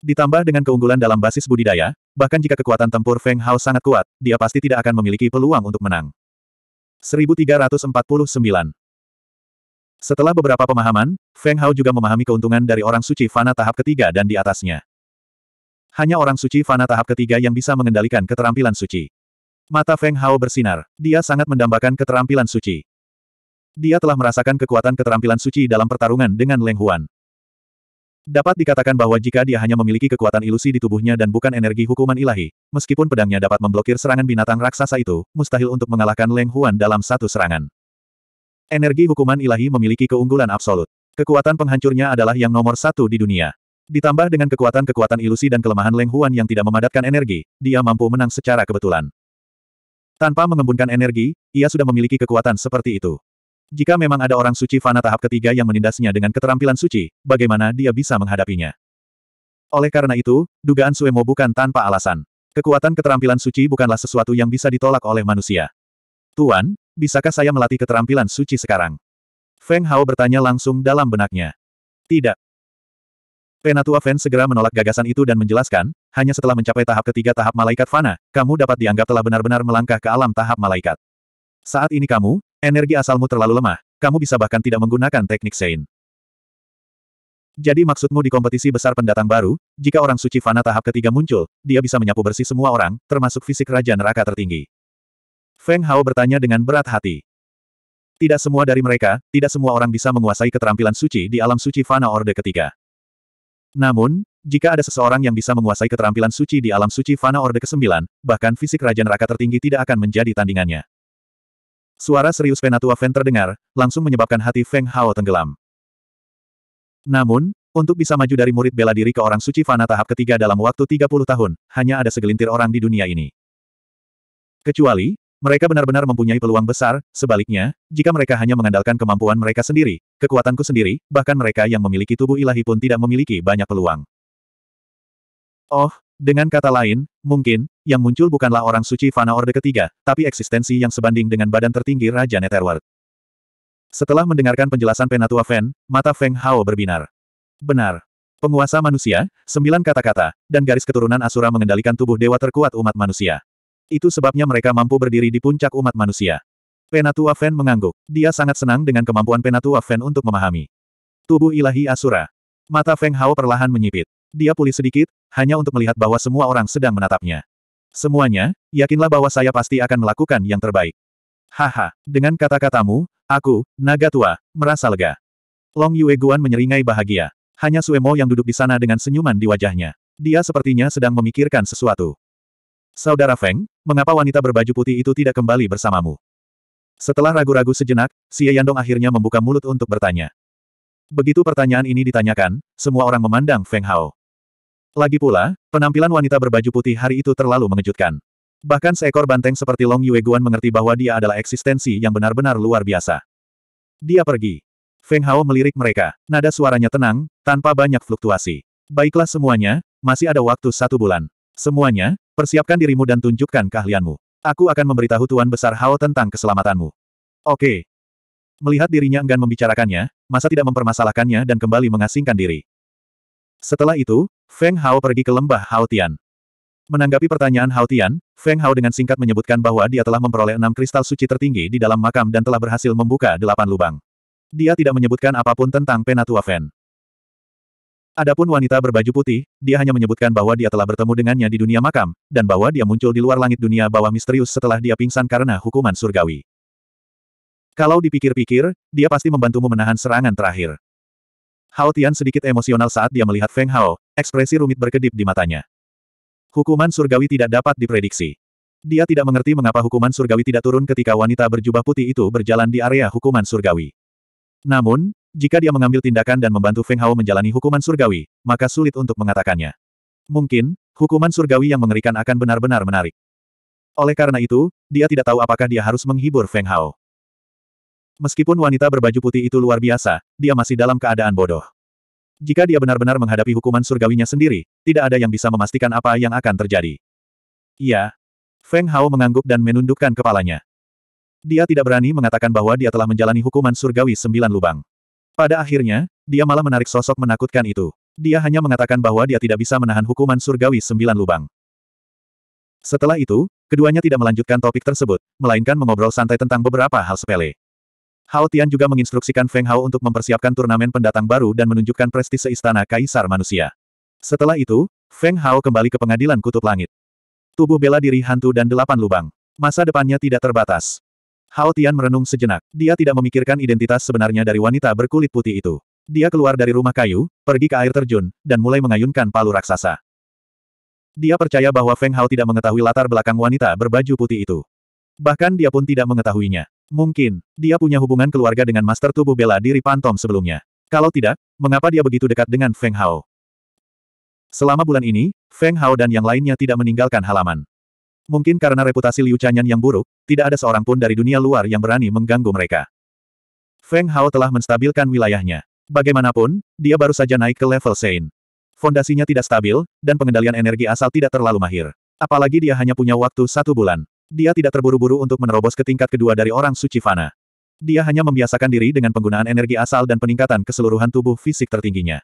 Ditambah dengan keunggulan dalam basis budidaya, bahkan jika kekuatan tempur Feng Hao sangat kuat, dia pasti tidak akan memiliki peluang untuk menang. 1349 Setelah beberapa pemahaman, Feng Hao juga memahami keuntungan dari orang suci fana tahap ketiga dan di atasnya. Hanya orang suci fana tahap ketiga yang bisa mengendalikan keterampilan suci. Mata Feng Hao bersinar. Dia sangat mendambakan keterampilan suci. Dia telah merasakan kekuatan keterampilan suci dalam pertarungan dengan Leng Huan. Dapat dikatakan bahwa jika dia hanya memiliki kekuatan ilusi di tubuhnya dan bukan energi hukuman ilahi, meskipun pedangnya dapat memblokir serangan binatang raksasa itu, mustahil untuk mengalahkan Leng Huan dalam satu serangan. Energi hukuman ilahi memiliki keunggulan absolut. Kekuatan penghancurnya adalah yang nomor satu di dunia. Ditambah dengan kekuatan-kekuatan ilusi dan kelemahan Leng Huan yang tidak memadatkan energi, dia mampu menang secara kebetulan. Tanpa mengembunkan energi, ia sudah memiliki kekuatan seperti itu. Jika memang ada orang suci fana tahap ketiga yang menindasnya dengan keterampilan suci, bagaimana dia bisa menghadapinya? Oleh karena itu, dugaan Suemo bukan tanpa alasan. Kekuatan keterampilan suci bukanlah sesuatu yang bisa ditolak oleh manusia. Tuan, bisakah saya melatih keterampilan suci sekarang? Feng Hao bertanya langsung dalam benaknya. Tidak, Penatua Fen segera menolak gagasan itu dan menjelaskan, hanya setelah mencapai tahap ketiga tahap malaikat fana, kamu dapat dianggap telah benar-benar melangkah ke alam tahap malaikat. Saat ini kamu, energi asalmu terlalu lemah, kamu bisa bahkan tidak menggunakan teknik Sein. Jadi maksudmu di kompetisi besar pendatang baru, jika orang suci fana tahap ketiga muncul, dia bisa menyapu bersih semua orang, termasuk fisik raja neraka tertinggi. Feng Hao bertanya dengan berat hati. Tidak semua dari mereka, tidak semua orang bisa menguasai keterampilan suci di alam suci fana orde ketiga. Namun, jika ada seseorang yang bisa menguasai keterampilan suci di alam suci Fana Orde ke-9, bahkan fisik Raja Neraka tertinggi tidak akan menjadi tandingannya. Suara serius Penatua Feng terdengar, langsung menyebabkan hati Feng Hao tenggelam. Namun, untuk bisa maju dari murid bela diri ke orang suci Fana tahap ketiga dalam waktu 30 tahun, hanya ada segelintir orang di dunia ini. Kecuali, mereka benar-benar mempunyai peluang besar, sebaliknya, jika mereka hanya mengandalkan kemampuan mereka sendiri, kekuatanku sendiri, bahkan mereka yang memiliki tubuh ilahi pun tidak memiliki banyak peluang. Oh, dengan kata lain, mungkin, yang muncul bukanlah orang suci Fana Orde ketiga, tapi eksistensi yang sebanding dengan badan tertinggi Raja Netherworld. Setelah mendengarkan penjelasan Penatua Fen, mata Feng Hao berbinar. Benar. Penguasa manusia, sembilan kata-kata, dan garis keturunan Asura mengendalikan tubuh dewa terkuat umat manusia. Itu sebabnya mereka mampu berdiri di puncak umat manusia. Penatua Fen mengangguk. Dia sangat senang dengan kemampuan Penatua Fen untuk memahami. Tubuh ilahi Asura. Mata Feng Hao perlahan menyipit. Dia pulih sedikit, hanya untuk melihat bahwa semua orang sedang menatapnya. Semuanya, yakinlah bahwa saya pasti akan melakukan yang terbaik. Haha, dengan kata-katamu, aku, naga tua, merasa lega. Long Yue Guan menyeringai bahagia. Hanya Suemo yang duduk di sana dengan senyuman di wajahnya. Dia sepertinya sedang memikirkan sesuatu. Saudara Feng, mengapa wanita berbaju putih itu tidak kembali bersamamu? Setelah ragu-ragu sejenak, Xie Yandong akhirnya membuka mulut untuk bertanya. Begitu pertanyaan ini ditanyakan, semua orang memandang Feng Hao. Lagi pula, penampilan wanita berbaju putih hari itu terlalu mengejutkan. Bahkan seekor banteng seperti Long Yue Guan mengerti bahwa dia adalah eksistensi yang benar-benar luar biasa. Dia pergi. Feng Hao melirik mereka. Nada suaranya tenang, tanpa banyak fluktuasi. Baiklah semuanya, masih ada waktu satu bulan. Semuanya, Persiapkan dirimu dan tunjukkan keahlianmu. Aku akan memberitahu Tuan Besar Hao tentang keselamatanmu. Oke. Melihat dirinya enggan membicarakannya, masa tidak mempermasalahkannya dan kembali mengasingkan diri. Setelah itu, Feng Hao pergi ke lembah Hao Tian. Menanggapi pertanyaan Hao Tian, Feng Hao dengan singkat menyebutkan bahwa dia telah memperoleh enam kristal suci tertinggi di dalam makam dan telah berhasil membuka delapan lubang. Dia tidak menyebutkan apapun tentang Penatua Feng. Adapun wanita berbaju putih, dia hanya menyebutkan bahwa dia telah bertemu dengannya di dunia makam, dan bahwa dia muncul di luar langit dunia bawah misterius setelah dia pingsan karena hukuman surgawi. Kalau dipikir-pikir, dia pasti membantumu menahan serangan terakhir. Hao Tian sedikit emosional saat dia melihat Feng Hao, ekspresi rumit berkedip di matanya. Hukuman surgawi tidak dapat diprediksi. Dia tidak mengerti mengapa hukuman surgawi tidak turun ketika wanita berjubah putih itu berjalan di area hukuman surgawi. Namun, jika dia mengambil tindakan dan membantu Feng Hao menjalani hukuman surgawi, maka sulit untuk mengatakannya. Mungkin, hukuman surgawi yang mengerikan akan benar-benar menarik. Oleh karena itu, dia tidak tahu apakah dia harus menghibur Feng Hao. Meskipun wanita berbaju putih itu luar biasa, dia masih dalam keadaan bodoh. Jika dia benar-benar menghadapi hukuman surgawinya sendiri, tidak ada yang bisa memastikan apa yang akan terjadi. Iya. Feng Hao mengangguk dan menundukkan kepalanya. Dia tidak berani mengatakan bahwa dia telah menjalani hukuman surgawi sembilan lubang. Pada akhirnya, dia malah menarik sosok menakutkan itu. Dia hanya mengatakan bahwa dia tidak bisa menahan hukuman surgawi sembilan lubang. Setelah itu, keduanya tidak melanjutkan topik tersebut, melainkan mengobrol santai tentang beberapa hal sepele. Hao Tian juga menginstruksikan Feng Hao untuk mempersiapkan turnamen pendatang baru dan menunjukkan prestise istana Kaisar Manusia. Setelah itu, Feng Hao kembali ke pengadilan Kutub Langit. Tubuh bela diri hantu dan delapan lubang. Masa depannya tidak terbatas. Hao Tian merenung sejenak. Dia tidak memikirkan identitas sebenarnya dari wanita berkulit putih itu. Dia keluar dari rumah kayu, pergi ke air terjun, dan mulai mengayunkan palu raksasa. Dia percaya bahwa Feng Hao tidak mengetahui latar belakang wanita berbaju putih itu. Bahkan dia pun tidak mengetahuinya. Mungkin, dia punya hubungan keluarga dengan master tubuh bela diri Pantom sebelumnya. Kalau tidak, mengapa dia begitu dekat dengan Feng Hao? Selama bulan ini, Feng Hao dan yang lainnya tidak meninggalkan halaman. Mungkin karena reputasi Liu Chanyan yang buruk, tidak ada seorang pun dari dunia luar yang berani mengganggu mereka. Feng Hao telah menstabilkan wilayahnya. Bagaimanapun, dia baru saja naik ke level Sein. Fondasinya tidak stabil, dan pengendalian energi asal tidak terlalu mahir. Apalagi dia hanya punya waktu satu bulan. Dia tidak terburu-buru untuk menerobos ke tingkat kedua dari orang suci Fana. Dia hanya membiasakan diri dengan penggunaan energi asal dan peningkatan keseluruhan tubuh fisik tertingginya.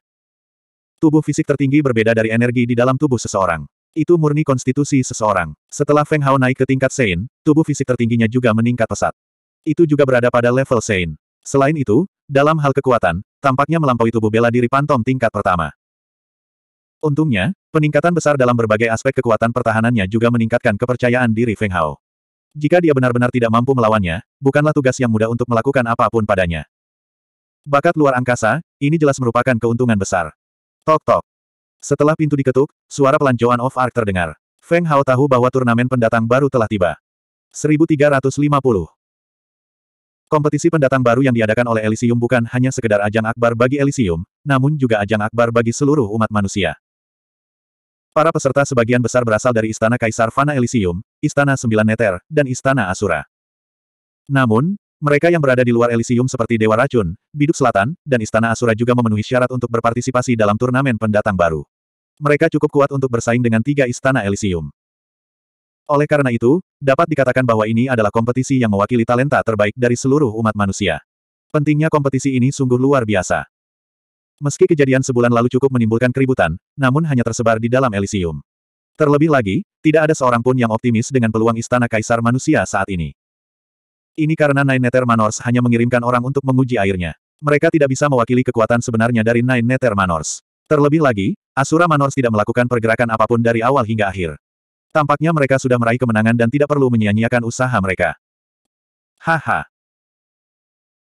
Tubuh fisik tertinggi berbeda dari energi di dalam tubuh seseorang. Itu murni konstitusi seseorang. Setelah Feng Hao naik ke tingkat Sein, tubuh fisik tertingginya juga meningkat pesat. Itu juga berada pada level Sein. Selain itu, dalam hal kekuatan, tampaknya melampaui tubuh bela diri Pantom tingkat pertama. Untungnya, peningkatan besar dalam berbagai aspek kekuatan pertahanannya juga meningkatkan kepercayaan diri Feng Hao. Jika dia benar-benar tidak mampu melawannya, bukanlah tugas yang mudah untuk melakukan apapun padanya. Bakat luar angkasa, ini jelas merupakan keuntungan besar. Tok-tok. Setelah pintu diketuk, suara pelancongan of Arc terdengar. Feng Hao tahu bahwa turnamen pendatang baru telah tiba. 1350 Kompetisi pendatang baru yang diadakan oleh Elysium bukan hanya sekedar ajang akbar bagi Elysium, namun juga ajang akbar bagi seluruh umat manusia. Para peserta sebagian besar berasal dari Istana Kaisar Fana Elysium, Istana Sembilan Neter, dan Istana Asura. Namun, mereka yang berada di luar Elysium seperti Dewa Racun, Biduk Selatan, dan Istana Asura juga memenuhi syarat untuk berpartisipasi dalam turnamen pendatang baru. Mereka cukup kuat untuk bersaing dengan tiga Istana Elysium. Oleh karena itu, dapat dikatakan bahwa ini adalah kompetisi yang mewakili talenta terbaik dari seluruh umat manusia. Pentingnya kompetisi ini sungguh luar biasa. Meski kejadian sebulan lalu cukup menimbulkan keributan, namun hanya tersebar di dalam Elysium. Terlebih lagi, tidak ada seorang pun yang optimis dengan peluang istana kaisar manusia saat ini. Ini karena Nine Nether Manors hanya mengirimkan orang untuk menguji airnya. Mereka tidak bisa mewakili kekuatan sebenarnya dari Nine Nether Manors. Terlebih lagi, Asura Manors tidak melakukan pergerakan apapun dari awal hingga akhir. Tampaknya mereka sudah meraih kemenangan dan tidak perlu menyia-nyiakan usaha mereka. Haha.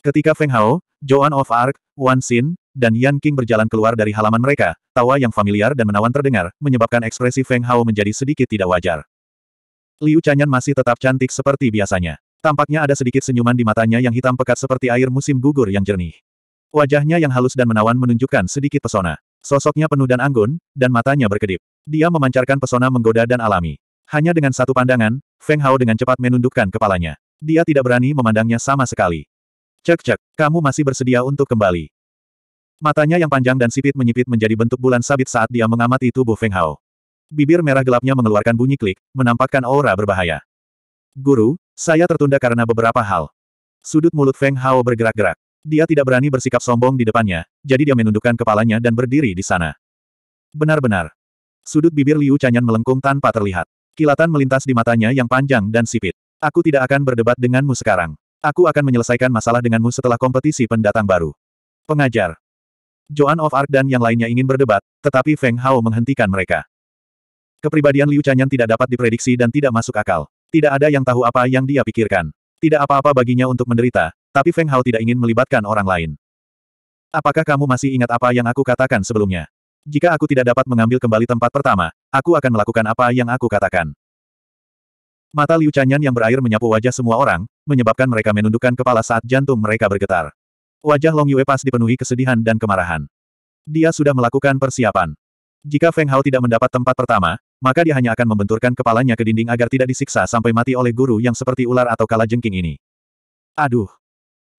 Ketika Feng Hao, Joan of Arc, Wan Xin, dan Yan King berjalan keluar dari halaman mereka, tawa yang familiar dan menawan terdengar, menyebabkan ekspresi Feng Hao menjadi sedikit tidak wajar. Liu Chanyan masih tetap cantik seperti biasanya. Tampaknya ada sedikit senyuman di matanya yang hitam pekat seperti air musim gugur yang jernih. Wajahnya yang halus dan menawan menunjukkan sedikit pesona. Sosoknya penuh dan anggun, dan matanya berkedip. Dia memancarkan pesona menggoda dan alami. Hanya dengan satu pandangan, Feng Hao dengan cepat menundukkan kepalanya. Dia tidak berani memandangnya sama sekali. Cek-cek, kamu masih bersedia untuk kembali. Matanya yang panjang dan sipit menyipit menjadi bentuk bulan sabit saat dia mengamati tubuh Feng Hao. Bibir merah gelapnya mengeluarkan bunyi klik, menampakkan aura berbahaya. Guru, saya tertunda karena beberapa hal. Sudut mulut Feng Hao bergerak-gerak. Dia tidak berani bersikap sombong di depannya, jadi dia menundukkan kepalanya dan berdiri di sana. Benar-benar. Sudut bibir Liu Chanyan melengkung tanpa terlihat. Kilatan melintas di matanya yang panjang dan sipit. Aku tidak akan berdebat denganmu sekarang. Aku akan menyelesaikan masalah denganmu setelah kompetisi pendatang baru. Pengajar. Joan of Arc dan yang lainnya ingin berdebat, tetapi Feng Hao menghentikan mereka. Kepribadian Liu Chanyan tidak dapat diprediksi dan tidak masuk akal. Tidak ada yang tahu apa yang dia pikirkan. Tidak apa-apa baginya untuk menderita, tapi Feng Hao tidak ingin melibatkan orang lain. Apakah kamu masih ingat apa yang aku katakan sebelumnya? Jika aku tidak dapat mengambil kembali tempat pertama, aku akan melakukan apa yang aku katakan. Mata Liu Chanyan yang berair menyapu wajah semua orang, menyebabkan mereka menundukkan kepala saat jantung mereka bergetar. Wajah Long Yue pas dipenuhi kesedihan dan kemarahan. Dia sudah melakukan persiapan. Jika Feng Hao tidak mendapat tempat pertama, maka dia hanya akan membenturkan kepalanya ke dinding agar tidak disiksa sampai mati oleh guru yang seperti ular atau kala jengking ini. Aduh!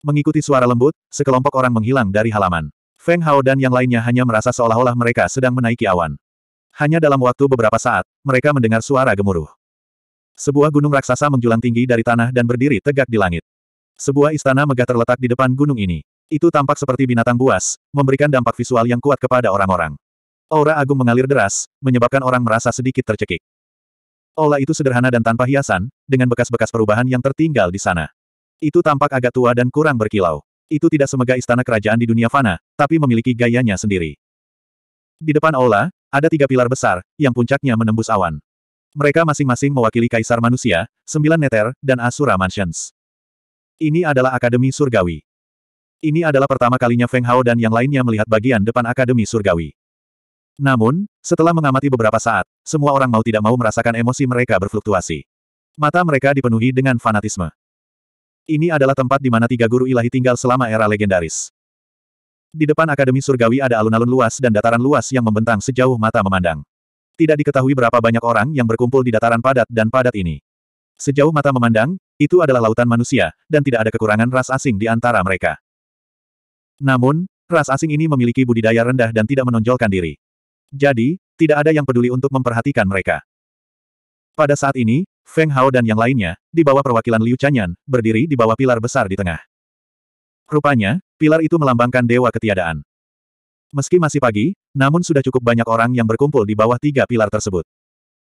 Mengikuti suara lembut, sekelompok orang menghilang dari halaman. Feng Hao dan yang lainnya hanya merasa seolah-olah mereka sedang menaiki awan. Hanya dalam waktu beberapa saat, mereka mendengar suara gemuruh. Sebuah gunung raksasa menjulang tinggi dari tanah dan berdiri tegak di langit. Sebuah istana megah terletak di depan gunung ini. Itu tampak seperti binatang buas, memberikan dampak visual yang kuat kepada orang-orang. Aura agung mengalir deras, menyebabkan orang merasa sedikit tercekik. Aula itu sederhana dan tanpa hiasan, dengan bekas-bekas perubahan yang tertinggal di sana. Itu tampak agak tua dan kurang berkilau. Itu tidak semegah istana kerajaan di dunia fana, tapi memiliki gayanya sendiri. Di depan aula, ada tiga pilar besar, yang puncaknya menembus awan. Mereka masing-masing mewakili kaisar manusia, sembilan neter, dan Asura Mansions. Ini adalah Akademi Surgawi. Ini adalah pertama kalinya Feng Hao dan yang lainnya melihat bagian depan Akademi Surgawi. Namun, setelah mengamati beberapa saat, semua orang mau tidak mau merasakan emosi mereka berfluktuasi. Mata mereka dipenuhi dengan fanatisme. Ini adalah tempat di mana tiga guru ilahi tinggal selama era legendaris. Di depan Akademi Surgawi ada alun-alun luas dan dataran luas yang membentang sejauh mata memandang. Tidak diketahui berapa banyak orang yang berkumpul di dataran padat dan padat ini. Sejauh mata memandang, itu adalah lautan manusia, dan tidak ada kekurangan ras asing di antara mereka. Namun, ras asing ini memiliki budidaya rendah dan tidak menonjolkan diri. Jadi, tidak ada yang peduli untuk memperhatikan mereka. Pada saat ini, Feng Hao dan yang lainnya, di bawah perwakilan Liu Chanyan, berdiri di bawah pilar besar di tengah. Rupanya, pilar itu melambangkan dewa ketiadaan. Meski masih pagi, namun sudah cukup banyak orang yang berkumpul di bawah tiga pilar tersebut.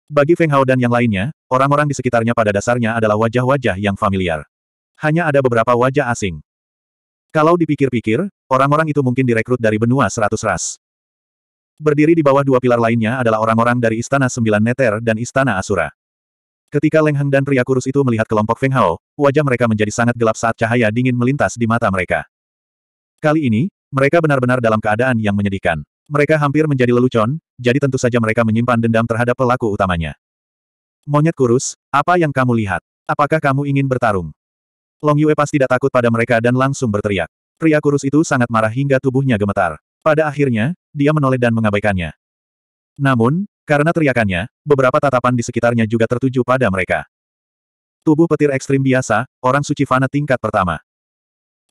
Bagi Feng Hao dan yang lainnya, orang-orang di sekitarnya pada dasarnya adalah wajah-wajah yang familiar. Hanya ada beberapa wajah asing. Kalau dipikir-pikir, orang-orang itu mungkin direkrut dari benua seratus ras. Berdiri di bawah dua pilar lainnya adalah orang-orang dari Istana Sembilan Neter dan Istana Asura. Ketika Leng Heng dan pria kurus itu melihat kelompok Feng Hao, wajah mereka menjadi sangat gelap saat cahaya dingin melintas di mata mereka. Kali ini, mereka benar-benar dalam keadaan yang menyedihkan. Mereka hampir menjadi lelucon, jadi tentu saja mereka menyimpan dendam terhadap pelaku utamanya. Monyet kurus, apa yang kamu lihat? Apakah kamu ingin bertarung? Long Yue pasti tidak takut pada mereka dan langsung berteriak. Pria kurus itu sangat marah hingga tubuhnya gemetar. Pada akhirnya, dia menoleh dan mengabaikannya. Namun, karena teriakannya, beberapa tatapan di sekitarnya juga tertuju pada mereka. Tubuh petir ekstrim biasa, orang suci fana tingkat pertama.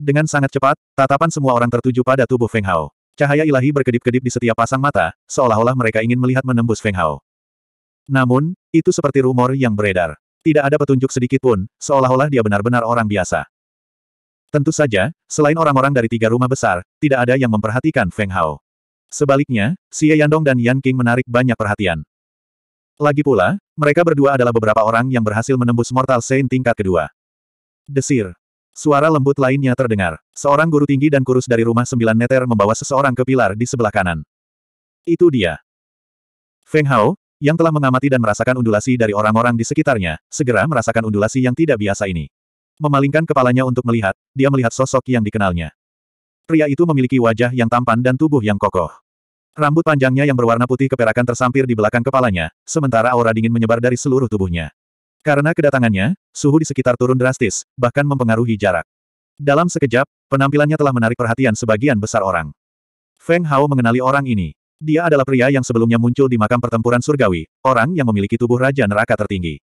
Dengan sangat cepat, tatapan semua orang tertuju pada tubuh Feng Hao. Cahaya ilahi berkedip-kedip di setiap pasang mata, seolah-olah mereka ingin melihat menembus Feng Hao. Namun, itu seperti rumor yang beredar. Tidak ada petunjuk sedikit pun, seolah-olah dia benar-benar orang biasa. Tentu saja, selain orang-orang dari tiga rumah besar, tidak ada yang memperhatikan Feng Hao. Sebaliknya, Xie Yandong dan Yan King menarik banyak perhatian. Lagi pula, mereka berdua adalah beberapa orang yang berhasil menembus Mortal Saint tingkat kedua. Desir. Suara lembut lainnya terdengar. Seorang guru tinggi dan kurus dari rumah sembilan neter membawa seseorang ke pilar di sebelah kanan. Itu dia. Feng Hao, yang telah mengamati dan merasakan undulasi dari orang-orang di sekitarnya, segera merasakan undulasi yang tidak biasa ini. Memalingkan kepalanya untuk melihat, dia melihat sosok yang dikenalnya. Pria itu memiliki wajah yang tampan dan tubuh yang kokoh. Rambut panjangnya yang berwarna putih keperakan tersampir di belakang kepalanya, sementara aura dingin menyebar dari seluruh tubuhnya. Karena kedatangannya, suhu di sekitar turun drastis, bahkan mempengaruhi jarak. Dalam sekejap, penampilannya telah menarik perhatian sebagian besar orang. Feng Hao mengenali orang ini. Dia adalah pria yang sebelumnya muncul di makam pertempuran surgawi, orang yang memiliki tubuh Raja Neraka tertinggi.